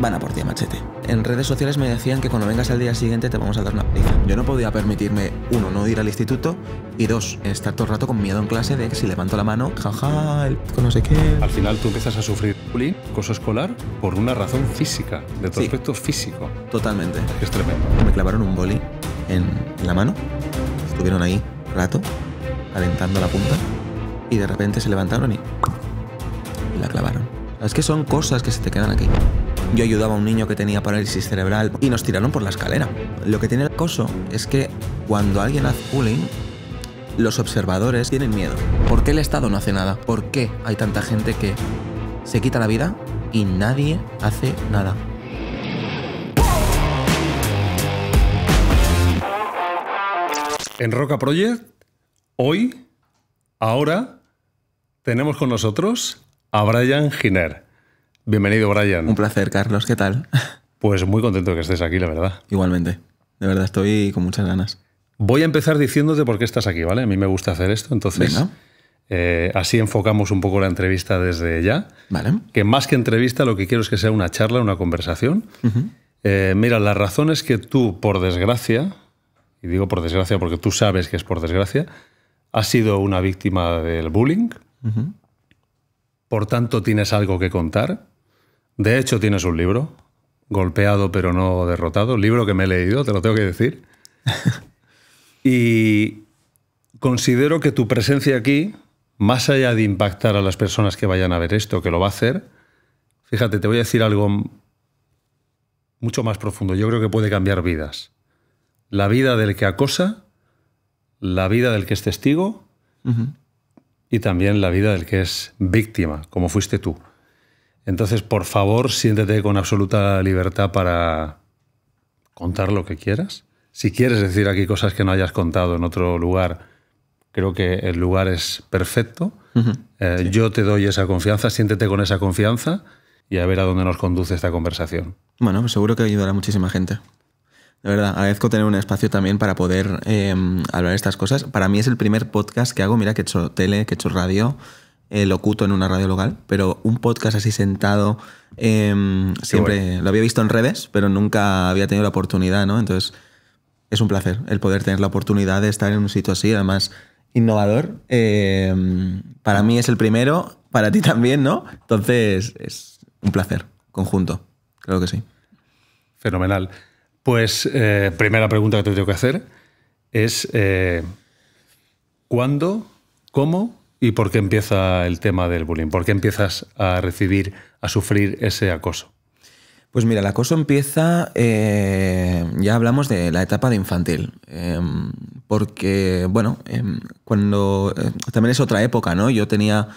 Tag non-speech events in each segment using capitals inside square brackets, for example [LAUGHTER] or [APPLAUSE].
van a por ti machete. En redes sociales me decían que cuando vengas al día siguiente te vamos a dar una paliza. Yo no podía permitirme, uno, no ir al instituto y dos, estar todo el rato con miedo en clase de que si levanto la mano, jaja, el no sé qué. Al final tú empiezas a sufrir bullying, cosa escolar, por una razón física, de tu aspecto físico. Totalmente. Es tremendo. Me clavaron un boli en la mano, estuvieron ahí rato, alentando la punta, y de repente se levantaron y la clavaron. Es que son cosas que se te quedan aquí. Yo ayudaba a un niño que tenía parálisis cerebral y nos tiraron por la escalera. Lo que tiene el acoso es que cuando alguien hace bullying, los observadores tienen miedo. ¿Por qué el Estado no hace nada? ¿Por qué hay tanta gente que se quita la vida y nadie hace nada? En Roca Project, hoy, ahora, tenemos con nosotros a Brian Giner. Bienvenido, Brian. Un placer, Carlos. ¿Qué tal? [LAUGHS] Pues muy contento que estés aquí, la verdad. Igualmente. De verdad, estoy con muchas ganas. Voy a empezar diciéndote por qué estás aquí, ¿vale? A mí me gusta hacer esto, entonces eh, así enfocamos un poco la entrevista desde ya. Vale. Que más que entrevista, lo que quiero es que sea una charla, una conversación. Eh, mira, la razón mira, las razones que tú, por desgracia, y digo por desgracia porque tú sabes que es por desgracia, has sido una víctima del bullying. Por tanto, tienes algo que contar. De hecho, tienes un libro, Golpeado pero no derrotado, libro que me he leído, te lo tengo que decir. [LAUGHS] y considero que tu presencia aquí, más allá de impactar a las personas que vayan a ver esto, que lo va a hacer, fíjate, te voy a decir algo mucho más profundo. Yo creo que puede cambiar vidas. La vida del que acosa, la vida del que es testigo y también la vida del que es víctima, como fuiste tú. Entonces, por favor, siéntete con absoluta libertad para contar lo que quieras. Si quieres decir aquí cosas que no hayas contado en otro lugar, creo que el lugar es perfecto. Eh, yo te doy esa confianza, siéntete con esa confianza y a ver a dónde nos conduce esta conversación. Bueno, pues seguro que ayudará muchísima gente. De verdad, agradezco tener un espacio también para poder eh, hablar estas cosas. Para mí es el primer podcast que hago. Mira que he hecho tele, que he hecho radio, eh, locuto en una radio local, pero un podcast así sentado, em, siempre lo había visto en redes, pero nunca había tenido la oportunidad, ¿no? Entonces, es un placer el poder tener la oportunidad de estar en un sitio así, además innovador. Em, para mí es el primero, para ti también, ¿no? Entonces, es un placer, conjunto, creo que sí. Fenomenal. Pues, eh, primera pregunta que te tengo que hacer es, eh, ¿cuándo, cómo ¿Y por qué empieza el tema del bullying? ¿Por qué empiezas a recibir, a sufrir ese acoso? Pues mira, el acoso empieza, eh, ya hablamos de la etapa de infantil, em, porque, bueno, em, cuando, eh, también es otra época, ¿no? Yo tenía,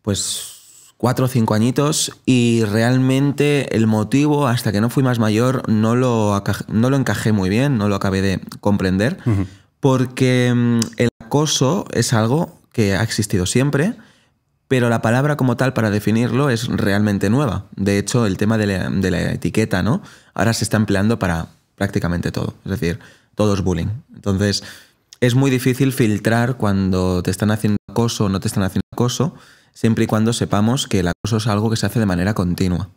pues, cuatro o cinco añitos y realmente el motivo, hasta que no fui más mayor, no lo, no lo encajé muy bien, no lo acabé de comprender, porque em, el acoso es algo que ha existido siempre, pero la palabra como tal para definirlo es realmente nueva. De hecho, el tema de la, etiqueta, ¿no? Ahora se está empleando para prácticamente todo. Es decir, todo es bullying. Entonces, es muy difícil filtrar cuando te están haciendo acoso o no te están haciendo acoso, siempre y cuando sepamos que el acoso es algo que se hace de manera continua.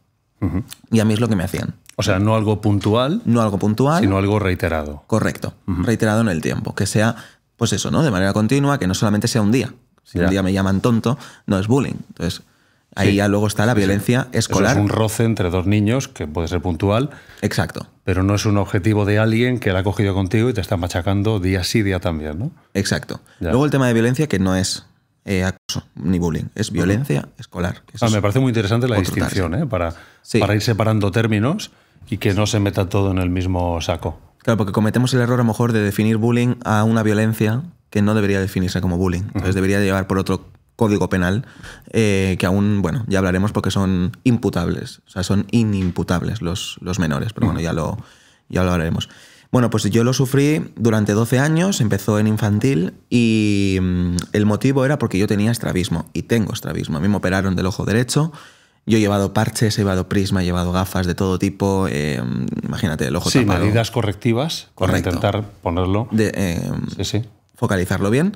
Y a mí es lo que me hacían. O sea, no algo puntual. No algo puntual. Sino algo reiterado. Correcto. Reiterado en el tiempo. Que sea pues eso, ¿no? De manera continua, que no solamente sea un día. Si un día me llaman tonto, no es bullying. Entonces, ahí ya luego está la violencia escolar. es un roce entre dos niños, que puede ser puntual. Exacto. Pero no es un objetivo de alguien que la ha cogido contigo y te está machacando día sí, día también, ¿no? Exacto. Luego el tema de violencia, que no es eh, acoso ni bullying, es violencia escolar. Ah, me parece muy interesante la distinción, ¿eh? para, para ir separando términos y que no se meta todo en el mismo saco. Claro, porque cometemos el error a lo mejor de definir bullying a una violencia que no debería definirse como bullying. Entonces debería llevar por otro código penal eh, que aún, bueno, ya hablaremos porque son imputables, o sea, son inimputables los, los menores, pero bueno, ya lo, ya lo hablaremos. Bueno, pues yo lo sufrí durante 12 años, empezó en infantil y mm, el motivo era porque yo tenía estrabismo y tengo estrabismo. A mí me operaron del ojo derecho yo he llevado parches, he llevado prisma, he llevado gafas de todo tipo. Em, imagínate, el ojo sí, medidas correctivas para intentar ponerlo. De, em, sí, sí. Focalizarlo bien.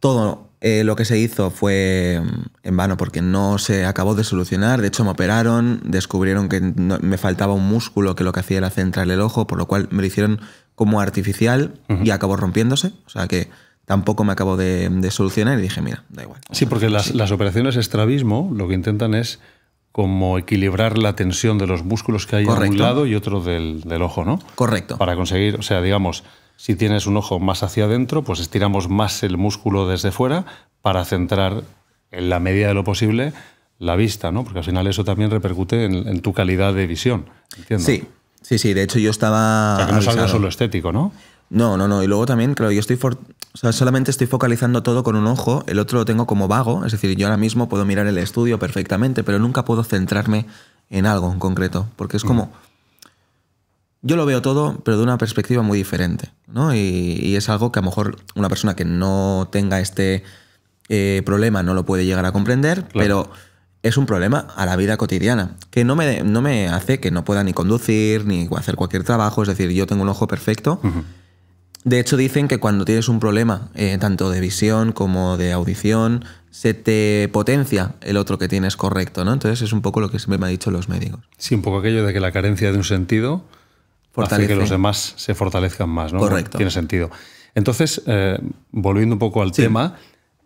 Todo eh, lo que se hizo fue em, en vano porque no se acabó de solucionar. De hecho, me operaron, descubrieron que me faltaba un músculo que lo que hacía era centrar el ojo, por lo cual me lo hicieron como artificial y acabó rompiéndose. O sea que tampoco me acabo de, solucionar y dije, mira, da igual. Sí, porque las, operaciones estrabismo lo que intentan es como equilibrar la tensión de los músculos que hay en un lado y otro del, ojo, ¿no? Correcto. Para conseguir, o sea, digamos, si tienes un ojo más hacia adentro, pues estiramos más el músculo desde fuera para centrar en la medida de lo posible la vista, ¿no? Porque al final eso también repercute en, tu calidad de visión. ¿entiendo? Sí, sí, sí. De hecho, yo estaba. no es solo estético, ¿no? No, no, no. Y luego también, creo, yo estoy solamente estoy focalizando todo con un ojo, el otro lo tengo como vago, es decir, yo ahora mismo puedo mirar el estudio perfectamente, pero nunca puedo centrarme en algo en concreto, porque es mm. como... Yo lo veo todo, pero de una perspectiva muy diferente, ¿no? Y, es algo que a lo mejor una persona que no tenga este eh, problema no lo puede llegar a comprender, pero es un problema a la vida cotidiana, que no me, no me hace que no pueda ni conducir, ni hacer cualquier trabajo, es decir, yo tengo un ojo perfecto. De hecho, dicen que cuando tienes un problema, eh, tanto de visión como de audición, se te potencia el otro que tienes correcto, ¿no? Entonces es un poco lo que siempre me han dicho los médicos. Sí, un poco aquello de que la carencia de un sentido hace que los demás se fortalezcan más, ¿no? Correcto. Tiene sentido. Entonces, eh, volviendo un poco al tema,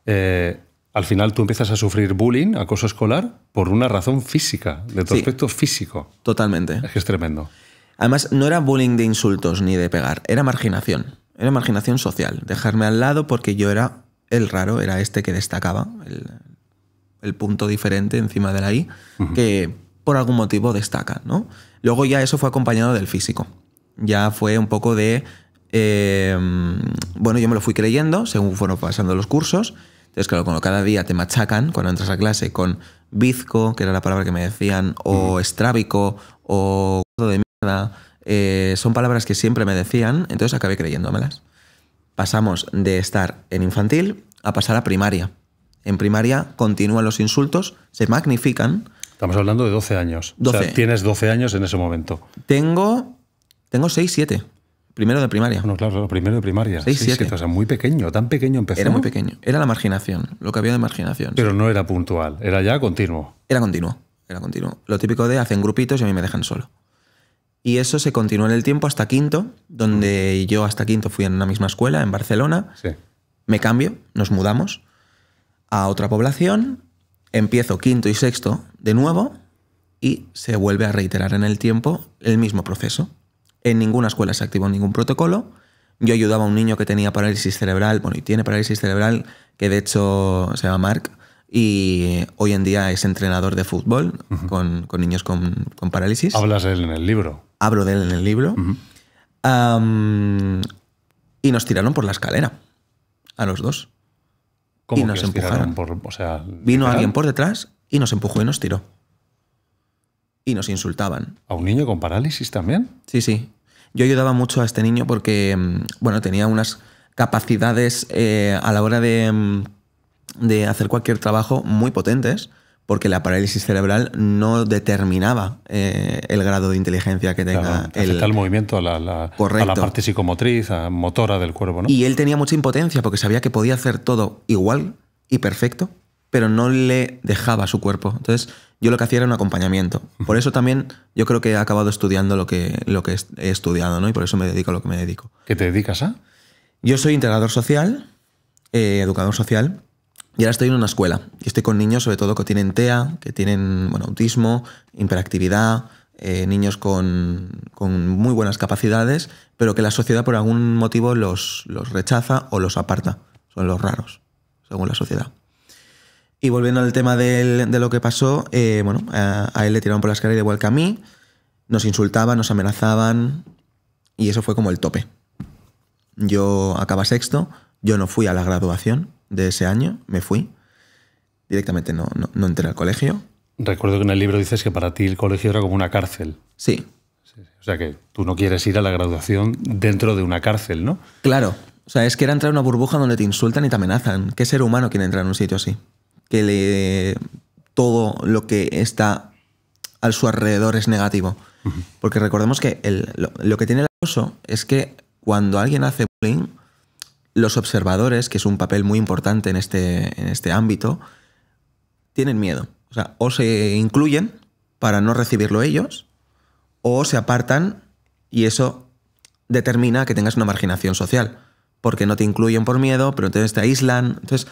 eh, al final tú empiezas a sufrir bullying, acoso escolar, por una razón física, de tu aspecto físico. Totalmente. Es que es tremendo. Además, no era bullying de insultos ni de pegar, era marginación. Era marginación social, dejarme al lado porque yo era el raro, era este que destacaba, el, punto diferente encima de la I, que por algún motivo destaca, ¿no? Luego ya eso fue acompañado del físico. Ya fue un poco de... Em, bueno, yo me lo fui creyendo según fueron pasando los cursos. Entonces, claro, cuando cada día te machacan cuando entras a clase con bizco, que era la palabra que me decían, o estrávico, estrábico, o de mierda, eh, son palabras que siempre me decían, entonces acabé creyéndomelas. Pasamos de estar en infantil a pasar a primaria. En primaria continúan los insultos, se magnifican. Estamos hablando de 12 años. O sea, tienes 12 años en ese momento. Tengo, tengo 6, 7. Primero de primaria. no claro, primero de primaria. 6, 7. O sea, muy pequeño, tan pequeño empezó. Era muy pequeño. Era la marginación, lo que había de marginación. Pero no era puntual, era ya continuo. Era continuo, era continuo. Lo típico de hacen grupitos y a mí me dejan solo. Y eso se continuó en el tiempo hasta quinto, donde yo hasta quinto fui en una misma escuela, en Barcelona. Me cambio, nos mudamos a otra población, empiezo quinto y sexto de nuevo y se vuelve a reiterar en el tiempo el mismo proceso. En ninguna escuela se activó ningún protocolo. Yo ayudaba a un niño que tenía parálisis cerebral, bueno, y tiene parálisis cerebral, que de hecho se llama Mark, y eh, hoy en día es entrenador de fútbol con, niños con, parálisis. Hablas de él en el libro. Hablo de él en el libro. y nos tiraron por la escalera, a los dos. ¿Cómo nos empujaron. Por, o sea, Vino alguien por detrás y nos empujó y nos tiró. Y nos insultaban. ¿A un niño con parálisis también? Sí, sí. Yo ayudaba mucho a este niño porque, mm, bueno, tenía unas capacidades eh, a la hora de mm, de hacer cualquier trabajo muy potentes porque la parálisis cerebral no determinaba eh, el grado de inteligencia que tenga. Claro, el, movimiento, a la, la parte psicomotriz, motora del cuerpo. Y él tenía mucha impotencia porque sabía que podía hacer todo igual y perfecto, pero no le dejaba su cuerpo. Entonces yo lo que hacía era un acompañamiento. Por eso también yo creo que he acabado estudiando lo que, lo que he estudiado, ¿no? y por eso me dedico a lo que me dedico. ¿Qué te dedicas a? Yo soy integrador social, eh, educador social y ahora estoy en una escuela. Y estoy con niños, sobre todo, que tienen TEA, que tienen autismo, hiperactividad, eh, niños con, muy buenas capacidades, pero que la sociedad por algún motivo los, rechaza o los aparta. Son los raros, según la sociedad. Y volviendo al tema de lo que pasó, eh, bueno, a, él le tiraron por las caras igual que a mí, nos insultaban, nos amenazaban, y eso fue como el tope. Yo acaba sexto, yo no fui a la graduación, de ese año, me fui. Directamente no, no, entré al colegio. Recuerdo que en el libro dices que para ti el colegio era como una cárcel. Sí. O sea que tú no quieres ir a la graduación dentro de una cárcel, ¿no? Claro. O sea, es que era entrar en una burbuja donde te insultan y te amenazan. ¿Qué ser humano quiere entrar en un sitio así? Que le, todo lo que está a su alrededor es negativo. Porque recordemos que el, lo, lo, que tiene el acoso es que cuando alguien hace bullying, los observadores, que es un papel muy importante en este, en este ámbito, tienen miedo. O sea, o se incluyen para no recibirlo ellos, o se apartan y eso determina que tengas una marginación social, porque no te incluyen por miedo, pero entonces te aíslan. Entonces,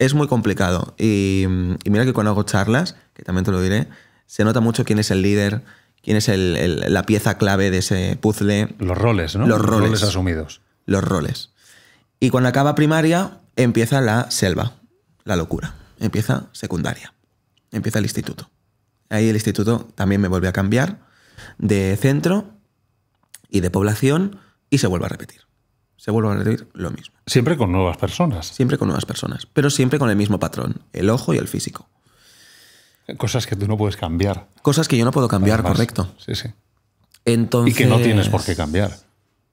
es muy complicado. Y, mira que cuando hago charlas, que también te lo diré, se nota mucho quién es el líder, quién es el, la pieza clave de ese puzzle. Los roles, ¿no? Los roles, Los roles asumidos. Los roles. Y cuando acaba primaria empieza la selva, la locura. Empieza secundaria, empieza el instituto. Ahí el instituto también me vuelve a cambiar de centro y de población y se vuelve a repetir. Se vuelve a repetir lo mismo. Siempre con nuevas personas. Siempre con nuevas personas, pero siempre con el mismo patrón, el ojo y el físico. Cosas que tú no puedes cambiar. Cosas que yo no puedo cambiar, correcto. Sí, sí. Entonces, y que no tienes por qué cambiar.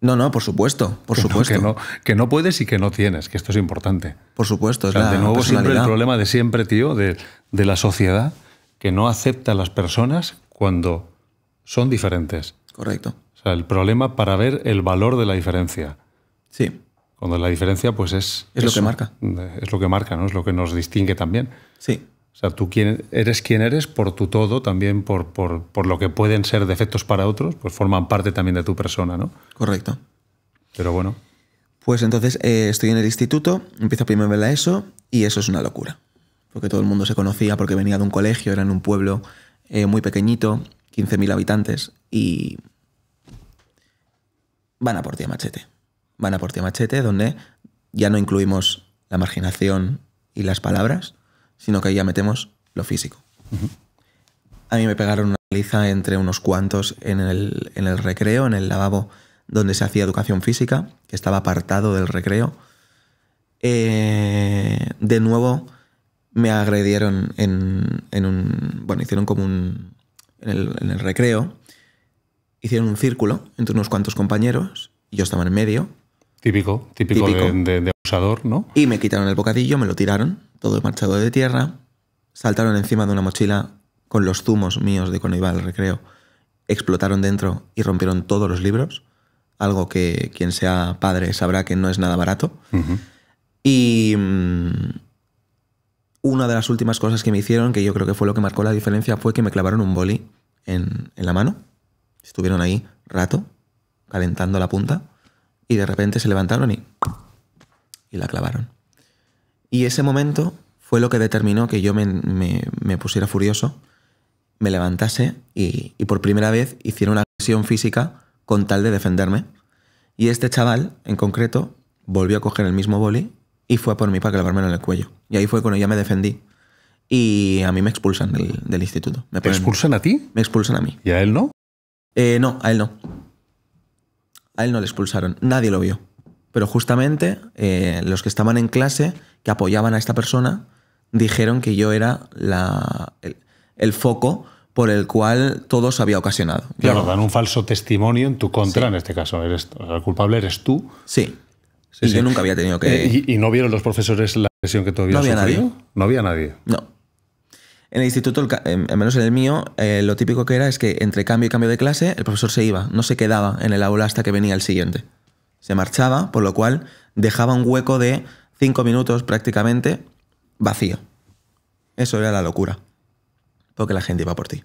No, no, por supuesto, por supuesto. que, no, puedes y que no tienes, que esto es importante. Por supuesto, es De nuevo, siempre el problema de siempre, tío, de, la sociedad que no acepta a las personas cuando son diferentes. Correcto. O sea, el problema para ver el valor de la diferencia. Sí. Cuando la diferencia, pues es. Es lo que marca. Es lo que marca, ¿no? Es lo que nos distingue también. Sí. O sea, tú eres quien eres por tu todo, también por, lo que pueden ser defectos para otros, pues forman parte también de tu persona, ¿no? Correcto. Pero bueno. Pues entonces eh, estoy en el instituto, empiezo primero la ESO y eso es una locura. Porque todo el mundo se conocía, porque venía de un colegio, era en un pueblo eh, muy pequeñito, 15.000 habitantes, y van a por ti a machete. Van a por ti a machete, donde ya no incluimos la marginación y las palabras, sino que ahí ya metemos lo físico. A mí me pegaron una liza entre unos cuantos en el, recreo, en el lavabo donde se hacía educación física, que estaba apartado del recreo. Eh, de nuevo me agredieron en, un... Bueno, hicieron como un... En el, recreo, hicieron un círculo entre unos cuantos compañeros, y yo estaba en medio. Típico, típico, de abusador, ¿no? Y me quitaron el bocadillo, me lo tiraron todo marchado de tierra, saltaron encima de una mochila con los zumos míos de cuando recreo, explotaron dentro y rompieron todos los libros, algo que quien sea padre sabrá que no es nada barato. Y mm, una de las últimas cosas que me hicieron, que yo creo que fue lo que marcó la diferencia, fue que me clavaron un boli en, la mano. Estuvieron ahí rato, calentando la punta, y de repente se levantaron y la clavaron. Y ese momento fue lo que determinó que yo me, pusiera furioso, me levantase y, por primera vez hiciera una agresión física con tal de defenderme. Y este chaval, en concreto, volvió a coger el mismo boli y fue a por mí para clavarme en el cuello. Y ahí fue cuando ya me defendí. Y a mí me expulsan del, instituto. Me expulsan a ti? Me expulsan a mí. ¿Y a él no? Eh, no, a él no. A él no le expulsaron. Nadie lo vio. Pero justamente eh, los que estaban en clase, que apoyaban a esta persona, dijeron que yo era el, foco por el cual todo se había ocasionado. Claro, dan un falso testimonio en tu contra, en este caso. Eres, el culpable eres tú. Sí. Yo nunca había tenido que... Eh, ¿y, no vieron los profesores la sesión que todavía No había sufrido? No había nadie. No. En el instituto, al menos en el mío, eh, lo típico que era es que entre cambio y cambio de clase, el profesor se iba, no se quedaba en el aula hasta que venía el siguiente se marchaba, por lo cual dejaba un hueco de cinco minutos prácticamente vacío. Eso era la locura, porque la gente iba por ti.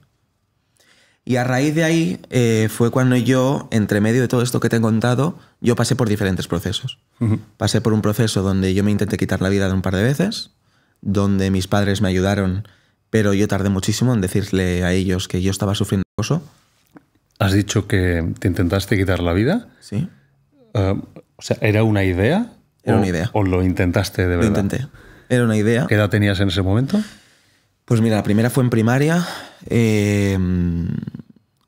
Y a raíz de ahí eh, fue cuando yo, entre medio de todo esto que te he contado, yo pasé por diferentes procesos. Pasé por un proceso donde yo me intenté quitar la vida de un par de veces, donde mis padres me ayudaron, pero yo tardé muchísimo en decirle a ellos que yo estaba sufriendo acoso. ¿Has dicho que te intentaste quitar la vida? Sí. Em, o sea, ¿era una idea? Era o, una idea. ¿O lo intentaste de verdad? Lo intenté. Era una idea. ¿Qué edad tenías en ese momento? Pues mira, la primera fue en primaria. Em,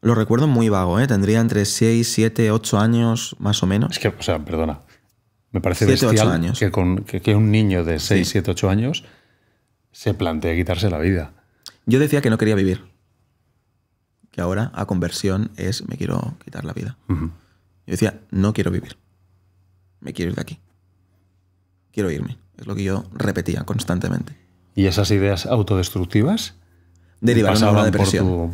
lo recuerdo muy vago, ¿eh? Tendría entre 6, 7, 8 años más o menos. Es que, o sea, perdona. Me parece bestial Que, un niño de 6, 7, 8 años se plantea quitarse la vida. Yo decía que no quería vivir. Que ahora, a conversión, es me quiero quitar la vida. Yo decía, no quiero vivir. Me quiero ir de aquí. Quiero irme. Es lo que yo repetía constantemente. ¿Y esas ideas autodestructivas? Derivaron a una depresión.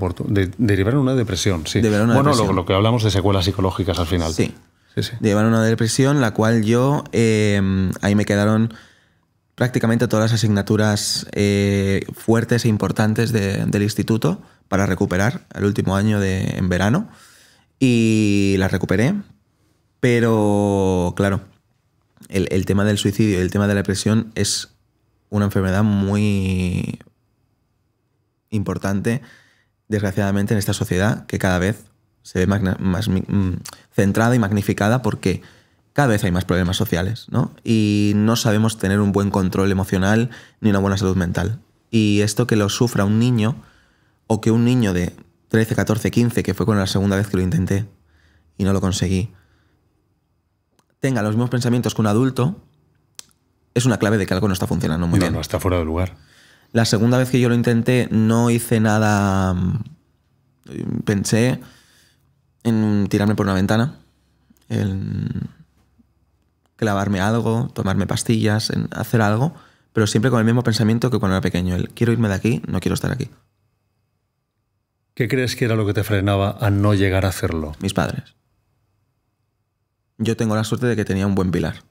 derivaron una depresión, sí. bueno, Lo, que hablamos de secuelas psicológicas al final. Sí. sí, sí. Derivaron una depresión, la cual yo. Em, ahí me quedaron prácticamente todas las asignaturas eh, fuertes e importantes del instituto para recuperar el último año de, en verano y la recuperé. Pero, claro, el, el tema del suicidio y el tema de la depresión es una enfermedad muy importante, desgraciadamente, en esta sociedad que cada vez se ve más mm, centrada y magnificada porque cada vez hay más problemas sociales, ¿no? Y no sabemos tener un buen control emocional ni una buena salud mental. Y esto que lo sufra un niño o que un niño de 13, 14, 15, que fue con la segunda vez que lo intenté y no lo conseguí, tenga los mismos pensamientos que un adulto, es una clave de que algo no está funcionando muy bien. No, está fuera de lugar. La segunda vez que yo lo intenté no hice nada... Mm, pensé en tirarme por una ventana, en clavarme algo, tomarme pastillas, en hacer algo, pero siempre con el mismo pensamiento que cuando era pequeño, el quiero irme de aquí, no quiero estar aquí. ¿Qué crees que era lo que te frenaba a no llegar a hacerlo? Mis padres. Yo tengo la suerte de que tenía un buen pilar.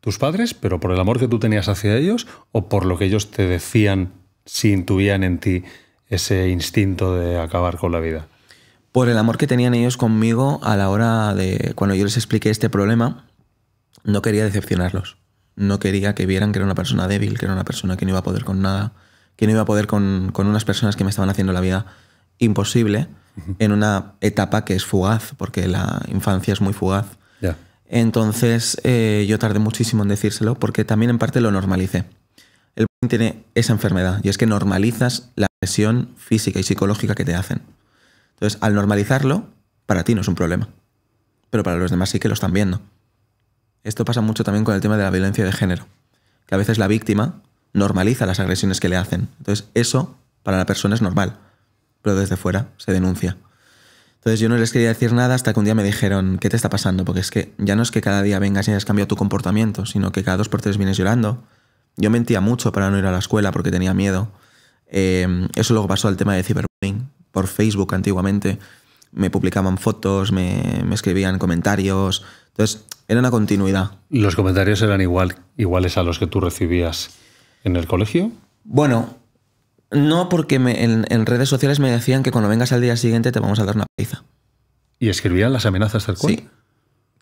¿Tus padres, pero por el amor que tú tenías hacia ellos o por lo que ellos te decían si intuían en ti ese instinto de acabar con la vida? Por el amor que tenían ellos conmigo a la hora de cuando yo les expliqué este problema, no quería decepcionarlos. No quería que vieran que era una persona débil, que era una persona que no iba a poder con nada, que no iba a poder con, con unas personas que me estaban haciendo la vida imposible en una etapa que es fugaz, porque la infancia es muy fugaz. Entonces eh, yo tardé muchísimo en decírselo porque también en parte lo normalicé. El tiene esa enfermedad y es que normalizas la presión física y psicológica que te hacen. Entonces, al normalizarlo, para ti no es un problema, pero para los demás sí que lo están viendo. Esto pasa mucho también con el tema de la violencia de género, que a veces la víctima normaliza las agresiones que le hacen. Entonces, eso para la persona es normal pero desde fuera se denuncia. Entonces yo no les quería decir nada hasta que un día me dijeron, ¿qué te está pasando? Porque es que ya no es que cada día vengas y hayas cambiado tu comportamiento, sino que cada dos por tres vienes llorando. Yo mentía mucho para no ir a la escuela porque tenía miedo. Em, eso luego pasó al tema de ciberbullying. Por Facebook antiguamente me publicaban fotos, me, escribían comentarios. Entonces era una continuidad. ¿Los comentarios eran iguales a los que tú recibías en el colegio? Bueno, no, porque en, redes sociales me decían que cuando vengas al día siguiente te vamos a dar una paliza. ¿Y escribían las amenazas tal cual? Sí.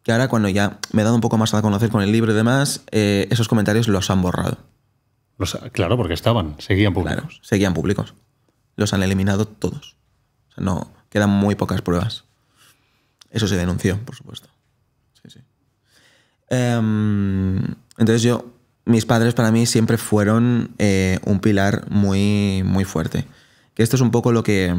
Que ahora cuando ya me he dado un poco más a conocer con el libro y demás, eh, esos comentarios los han borrado. claro, porque estaban, seguían públicos. Claro, seguían públicos. Los han eliminado todos. O sea, no, quedan muy pocas pruebas. Eso se denunció, por supuesto. Sí, sí. Em, entonces yo mis padres para mí siempre fueron eh, un pilar muy, muy fuerte. Que esto es un poco lo que,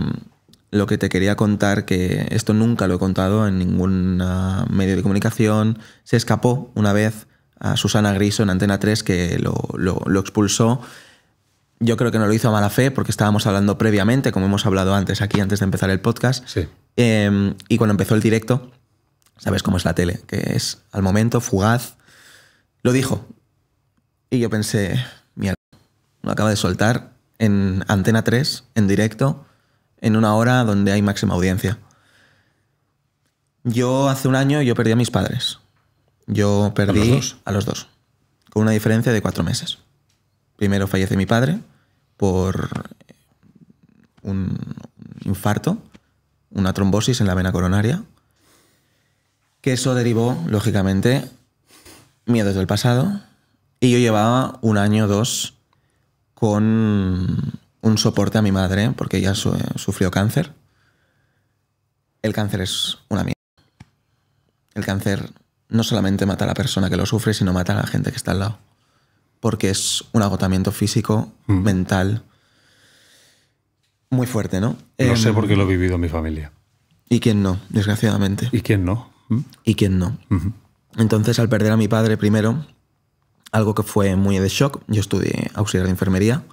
lo que te quería contar, que esto nunca lo he contado en ningún medio de comunicación. Se escapó una vez a Susana Griso en Antena 3 que lo, expulsó. Yo creo que no lo hizo a mala fe porque estábamos hablando previamente, como hemos hablado antes aquí, antes de empezar el podcast. Sí. Em, y cuando empezó el directo, sabes cómo es la tele, que es al momento, fugaz. Lo dijo, yo pensé, mierda, lo acaba de soltar en Antena 3, en directo, en una hora donde hay máxima audiencia. Yo hace un año yo perdí a mis padres. Yo perdí ¿A los dos? A los dos con una diferencia de cuatro meses. Primero fallece mi padre por un infarto, una trombosis en la vena coronaria, que eso derivó, lógicamente, miedos del pasado, y yo llevaba un año o dos con un soporte a mi madre, porque ella sufrió cáncer. El cáncer es una mierda. El cáncer no solamente mata a la persona que lo sufre, sino mata a la gente que está al lado. Porque es un agotamiento físico, mm. mental, muy fuerte, ¿no? No sé em, por qué lo he vivido en mi familia. ¿Y quién no, desgraciadamente? ¿Y quién no? ¿Mm? ¿Y quién no? Entonces, al perder a mi padre primero, algo que fue muy de shock. Yo estudié auxiliar de enfermería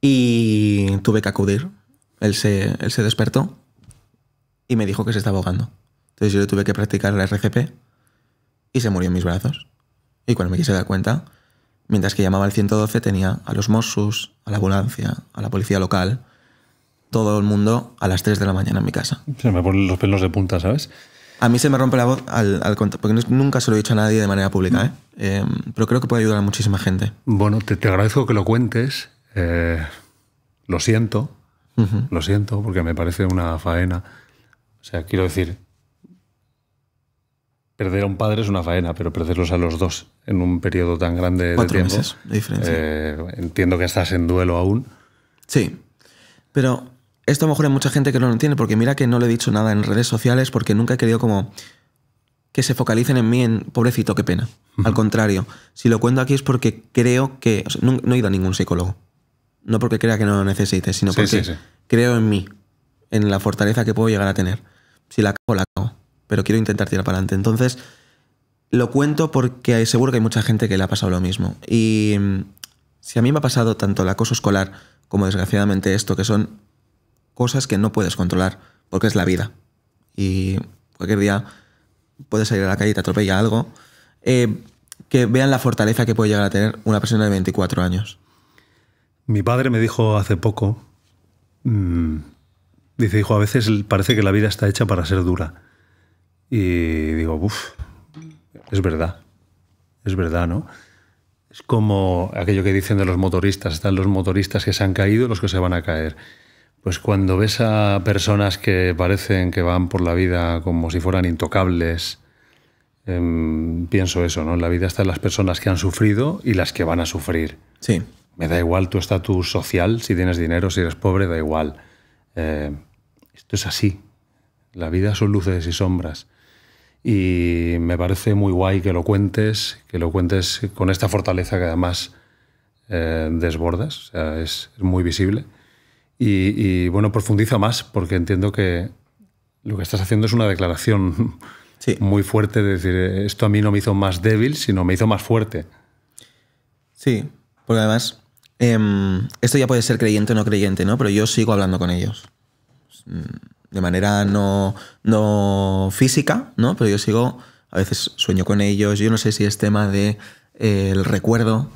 y tuve que acudir. Él se, él se despertó y me dijo que se estaba ahogando. Entonces yo tuve que practicar la RCP y se murió en mis brazos. Y cuando me quise dar cuenta, mientras que llamaba al 112 tenía a los Mossos, a la ambulancia, a la policía local, todo el mundo a las 3 de la mañana en mi casa. Se me ponen los pelos de punta, ¿sabes? A mí se me rompe la voz al, contar, porque nunca se lo he dicho a nadie de manera pública, ¿eh? Em, pero creo que puede ayudar a muchísima gente. Bueno, te, agradezco que lo cuentes. Eh, lo siento, lo siento, porque me parece una faena. O sea, quiero decir, perder a un padre es una faena, pero perderlos a los dos en un periodo tan grande de tiempo. Meses eh, entiendo que estás en duelo aún. Sí, pero esto a lo mejor hay mucha gente que no lo entiende, porque mira que no le he dicho nada en redes sociales, porque nunca he querido como que se focalicen en mí en pobrecito, qué pena. Al contrario, si lo cuento aquí es porque creo que. no, he ido a ningún psicólogo. No porque crea que no lo necesite, sino porque creo en mí, en la fortaleza que puedo llegar a tener. Si la cago, la cago. Pero quiero intentar tirar para adelante. Entonces, lo cuento porque seguro que hay mucha gente que le ha pasado lo mismo. Y mm, si a mí me ha pasado tanto el acoso escolar como desgraciadamente esto, que son cosas que no puedes controlar, porque es la vida. Y cualquier día puedes salir a la calle y te atropella algo. Eh, que vean la fortaleza que puede llegar a tener una persona de 24 años. Mi padre me dijo hace poco, mm, dice, hijo, a veces parece que la vida está hecha para ser dura. Y digo, uff, es verdad, es verdad, ¿no? Es como aquello que dicen de los motoristas, están los motoristas que se han caído los que se van a caer. Pues cuando ves a personas que parecen que van por la vida como si fueran intocables, em, pienso eso, ¿no? La vida está en las personas que han sufrido y las que van a sufrir. Sí. Me da igual tu estatus social, si tienes dinero, si eres pobre, da igual. Eh, esto es así. La vida son luces y sombras. Y me parece muy guay que lo cuentes, que lo cuentes con esta fortaleza que además eh, desbordas, o sea, es muy visible y, bueno, profundizo más, porque entiendo que lo que estás haciendo es una declaración [LAUGHS] muy fuerte de decir, esto a mí no me hizo más débil, sino me hizo más fuerte. Sí, porque además, em, esto ya puede ser creyente o no creyente, ¿no? Pero yo sigo hablando con ellos. De manera no, no física, ¿no? Pero yo sigo, a veces sueño con ellos, yo no sé si es tema del de, eh, recuerdo,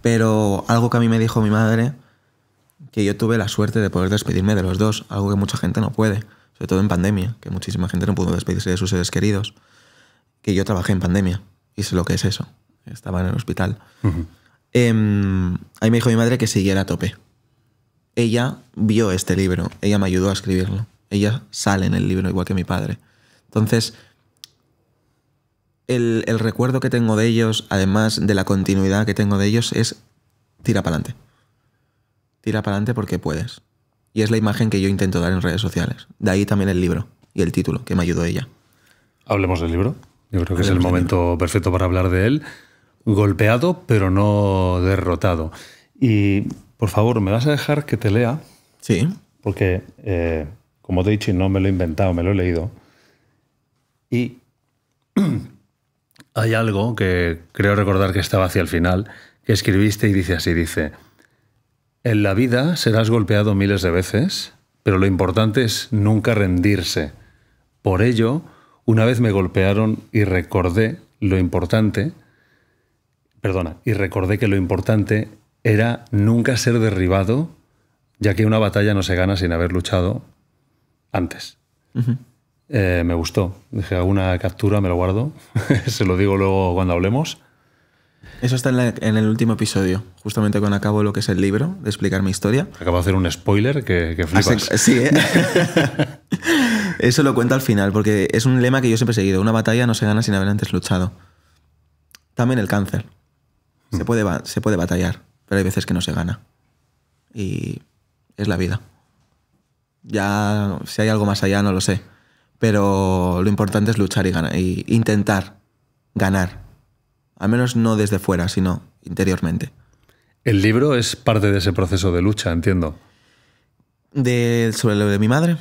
pero algo que a mí me dijo mi madre que yo tuve la suerte de poder despedirme de los dos, algo que mucha gente no puede, sobre todo en pandemia, que muchísima gente no pudo despedirse de sus seres queridos, que yo trabajé en pandemia y sé lo que es eso, estaba en el hospital. Em, ahí me dijo mi madre que siguiera a tope. Ella vio este libro, ella me ayudó a escribirlo, ella sale en el libro igual que mi padre. Entonces, el, el recuerdo que tengo de ellos, además de la continuidad que tengo de ellos, es tira para adelante. Tira para adelante porque puedes. Y es la imagen que yo intento dar en redes sociales. De ahí también el libro y el título, que me ayudó ella. Hablemos del libro. Yo creo que es el momento perfecto para hablar de él. Golpeado, pero no derrotado. Y, por favor, ¿me vas a dejar que te lea? Sí. Porque, eh, como te he dicho, no me lo he inventado, me lo he leído. Y [CLEARS THROAT] hay algo que creo recordar que estaba hacia el final, que escribiste y dice así, dice... En la vida serás golpeado miles de veces, pero lo importante es nunca rendirse. Por ello, una vez me golpearon y recordé lo importante, perdona, y recordé que lo importante era nunca ser derribado, ya que una batalla no se gana sin haber luchado antes. Eh, me gustó. Dije, alguna captura, me lo guardo. [LAUGHS] se lo digo luego cuando hablemos. Eso está en, el último episodio, justamente cuando acabo lo que es el libro, de explicar mi historia. Acabo de hacer un spoiler que, flipas. Ah, sí, ¿eh? [LAUGHS] Eso lo cuento al final, porque es un lema que yo siempre he seguido. Una batalla no se gana sin haber antes luchado. También el cáncer. Se, mm. puede, se puede batallar, pero hay veces que no se gana. Y es la vida. Ya, si hay algo más allá, no lo sé. Pero lo importante es luchar y y intentar ganar al menos no desde fuera, sino interiormente. El libro es parte de ese proceso de lucha, entiendo. ¿Sobre lo de mi madre?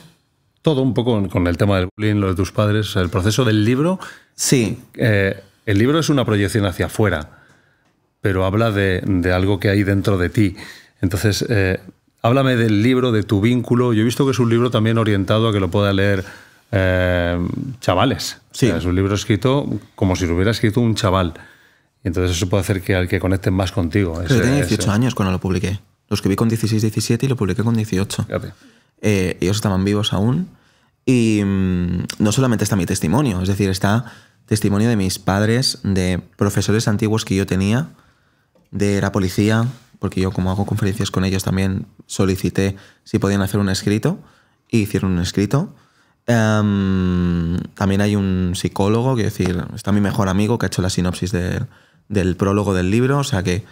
Todo un poco con el tema del bullying, lo de tus padres, el proceso del libro. Sí. Eh, el libro es una proyección hacia afuera, pero habla de, algo que hay dentro de ti. Entonces, eh, háblame del libro, de tu vínculo. Yo he visto que es un libro también orientado a que lo pueda leer eh, chavales. Sí. es un libro escrito como si lo hubiera escrito un chaval entonces eso puede hacer que al que conecten más contigo. Pero tenía 18 años cuando lo publiqué. Los que vi con 16, 17 y lo publiqué con 18. Eh, ellos estaban vivos aún. Y mm, no solamente está mi testimonio, es decir, está testimonio de mis padres, de profesores antiguos que yo tenía, de la policía, porque yo como hago conferencias con ellos también solicité si podían hacer un escrito y hicieron un escrito. Em, también hay un psicólogo, quiero decir, está mi mejor amigo que ha hecho la sinopsis de, del prólogo del libro, o sea que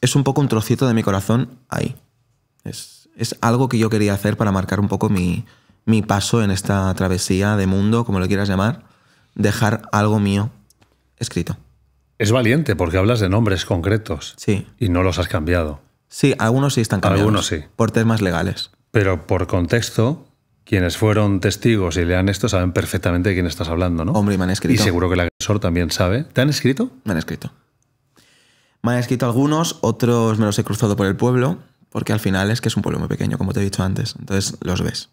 es un poco un trocito de mi corazón ahí. Es, algo que yo quería hacer para marcar un poco mi, mi paso en esta travesía de mundo, como lo quieras llamar, dejar algo mío escrito. Es valiente porque hablas de nombres concretos. Sí. Y no los has cambiado. Sí, algunos sí están cambiados. Algunos sí. Por temas legales. Pero por contexto, quienes fueron testigos y lean esto saben perfectamente de quién estás hablando, ¿no? Hombre, y me han escrito. Y seguro que el agresor también sabe. ¿Te han escrito? Me han escrito. Me han escrito algunos, otros me los he cruzado por el pueblo, porque al final es que es un pueblo muy pequeño, como te he dicho antes, entonces los ves.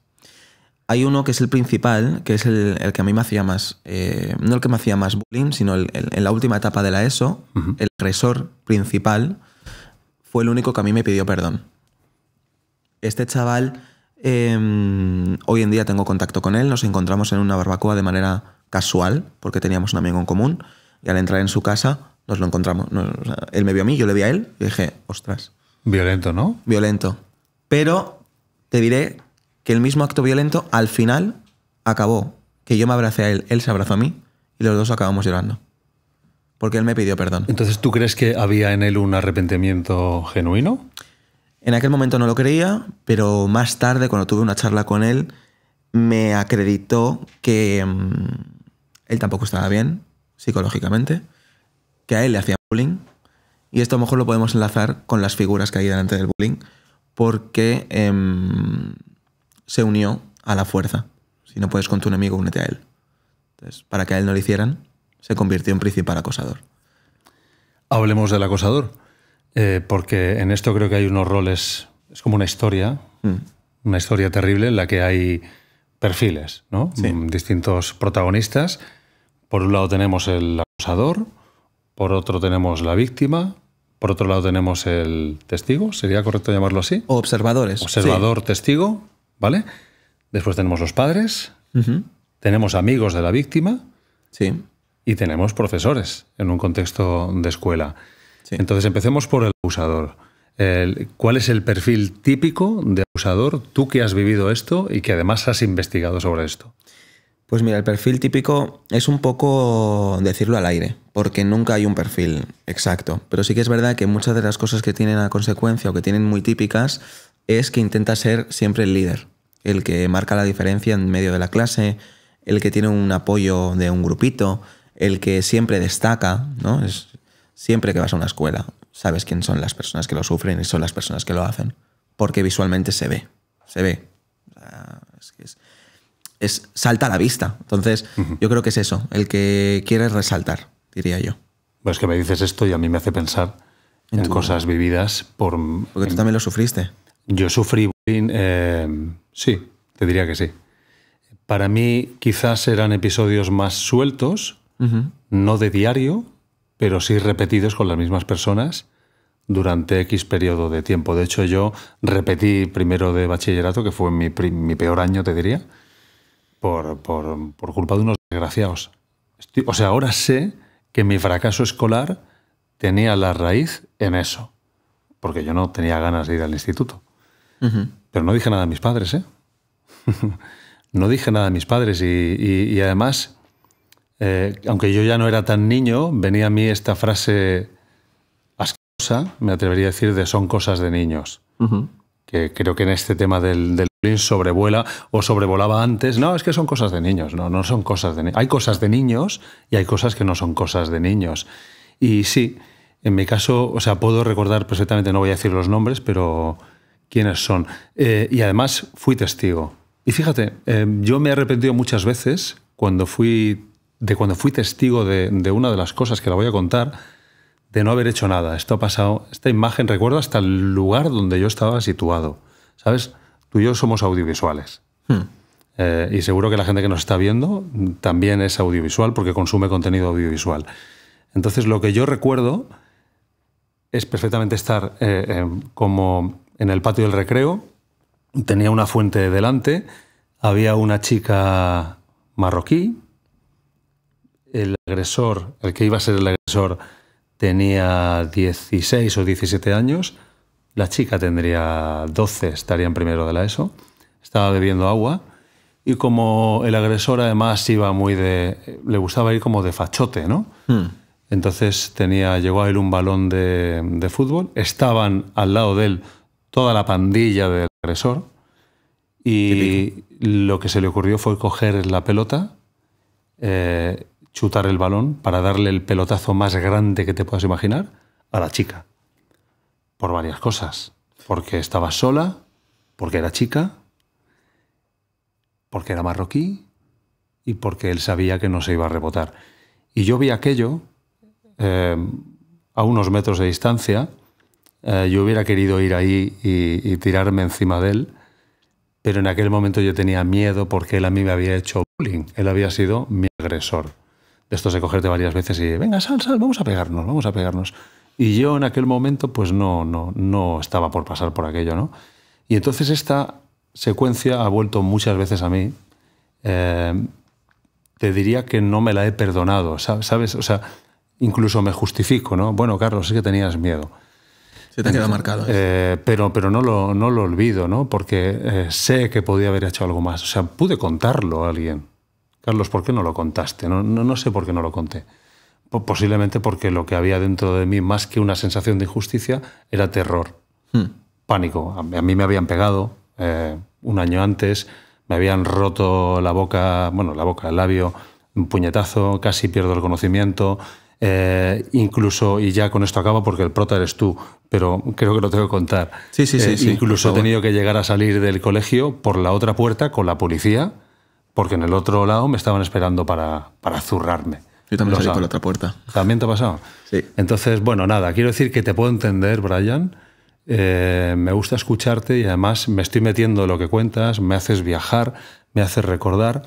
Hay uno que es el principal, que es el, que a mí me hacía más, eh, no el que me hacía más bullying, sino el, en la última etapa de la ESO, el agresor principal fue el único que a mí me pidió perdón. Este chaval, em, hoy en día tengo contacto con él, nos encontramos en una barbacoa de manera casual, porque teníamos un amigo en común, y al entrar en su casa nos lo encontramos. él me vio a mí, yo le vi a él y dije, ostras. Violento, ¿no? Violento. Pero te diré que el mismo acto violento al final acabó. Que yo me abracé a él, él se abrazó a mí y los dos acabamos llorando. Porque él me pidió perdón. Entonces, ¿tú crees que había en él un arrepentimiento genuino? En aquel momento no lo creía, pero más tarde, cuando tuve una charla con él, me acreditó que mm, él tampoco estaba bien psicológicamente que a él le hacía bullying. Y esto a lo mejor lo podemos enlazar con las figuras que hay delante del bullying, porque em, se unió a la fuerza. Si no puedes con tu enemigo, únete a él. Entonces, para que a él no lo hicieran, se convirtió en principal acosador. Hablemos del acosador, eh, porque en esto creo que hay unos roles, es como una historia, mm. una historia terrible en la que hay perfiles, ¿no? Mm, distintos protagonistas. Por un lado tenemos el acosador, por otro tenemos la víctima, por otro lado tenemos el testigo, ¿sería correcto llamarlo así? O observadores. Observador, testigo, ¿vale? Después tenemos los padres, tenemos amigos de la víctima sí. y tenemos profesores en un contexto de escuela. Entonces empecemos por el abusador. ¿Cuál es el perfil típico de abusador? Tú que has vivido esto y que además has investigado sobre esto. Pues mira, el perfil típico es un poco decirlo al aire, porque nunca hay un perfil exacto. Pero sí que es verdad que muchas de las cosas que tienen a consecuencia o que tienen muy típicas es que intenta ser siempre el líder, el que marca la diferencia en medio de la clase, el que tiene un apoyo de un grupito, el que siempre destaca, ¿no? Es siempre que vas a una escuela, sabes quién son las personas que lo sufren y son las personas que lo hacen, porque visualmente se ve, se ve es salta a la vista. Entonces, yo creo que es eso, el que quieres resaltar, diría yo. Pues que me dices esto y a mí me hace pensar en, cosas vividas por... Porque tú también lo sufriste. Yo sufrí eh, sí, te diría que sí. Para mí quizás eran episodios más sueltos, no de diario, pero sí repetidos con las mismas personas durante X periodo de tiempo. De hecho, yo repetí primero de bachillerato, que fue mi, mi peor año, te diría, por, culpa de unos desgraciados. o sea, ahora sé que mi fracaso escolar tenía la raíz en eso, porque yo no tenía ganas de ir al instituto. Pero no dije nada a mis padres, ¿eh? [LAUGHS] no dije nada a mis padres y, además, eh, aunque yo ya no era tan niño, venía a mí esta frase asquerosa, me atrevería a decir, de son cosas de niños, que creo que en este tema del sobrevuela o sobrevolaba antes. No, es que son cosas de niños, no, no son cosas de Hay cosas de niños y hay cosas que no son cosas de niños. Y sí, en mi caso, o sea, puedo recordar perfectamente, no voy a decir los nombres, pero quiénes son. Eh, y además fui testigo. Y fíjate, eh, yo me he arrepentido muchas veces cuando fui, de cuando fui testigo de, de una de las cosas que la voy a contar, de no haber hecho nada. Esto ha pasado, esta imagen recuerdo hasta el lugar donde yo estaba situado, ¿sabes? tú y yo somos audiovisuales. Hmm. Eh, y seguro que la gente que nos está viendo también es audiovisual porque consume contenido audiovisual. Entonces, lo que yo recuerdo es perfectamente estar eh, eh, como en el patio del recreo, tenía una fuente delante, había una chica marroquí, el agresor, el que iba a ser el agresor, tenía 16 o 17 años, la chica tendría 12, estaría en primero de la ESO, estaba bebiendo agua y como el agresor además iba muy de... le gustaba ir como de fachote, ¿no? Hmm. Entonces tenía, llegó a él un balón de, fútbol, estaban al lado de él toda la pandilla del agresor y lo que se le ocurrió fue coger la pelota, eh, chutar el balón para darle el pelotazo más grande que te puedas imaginar a la chica. Por varias cosas. Porque estaba sola, porque era chica, porque era marroquí y porque él sabía que no se iba a rebotar. Y yo vi aquello eh, a unos metros de distancia. Eh, yo hubiera querido ir ahí y, tirarme encima de él, pero en aquel momento yo tenía miedo porque él a mí me había hecho bullying. Él había sido mi agresor de estos de cogerte varias veces y venga, sal, sal, vamos a pegarnos, vamos a pegarnos. Y yo en aquel momento pues no, no, no estaba por pasar por aquello, ¿no? Y entonces esta secuencia ha vuelto muchas veces a mí. Eh, te diría que no me la he perdonado, ¿sabes? O sea, incluso me justifico, ¿no? Bueno, Carlos, es que tenías miedo. Se te ha quedado eh, marcado. ¿eh? pero pero no, lo, no lo olvido, ¿no? Porque sé que podía haber hecho algo más. O sea, pude contarlo a alguien. Carlos, ¿por qué no lo contaste? no, no sé por qué no lo conté posiblemente porque lo que había dentro de mí, más que una sensación de injusticia, era terror, hmm. pánico. A mí me habían pegado eh, un año antes, me habían roto la boca, bueno, la boca, el labio, un puñetazo, casi pierdo el conocimiento. Eh, incluso, y ya con esto acaba porque el prota eres tú, pero creo que lo tengo que contar. Sí, sí, sí. Eh, incluso he tenido que llegar a salir del colegio por la otra puerta con la policía, porque en el otro lado me estaban esperando para zurrarme también salí por la otra puerta. ¿También te ha pasado? Sí. Entonces, bueno, nada, quiero decir que te puedo entender, Brian. Eh, me gusta escucharte y además me estoy metiendo lo que cuentas, me haces viajar, me haces recordar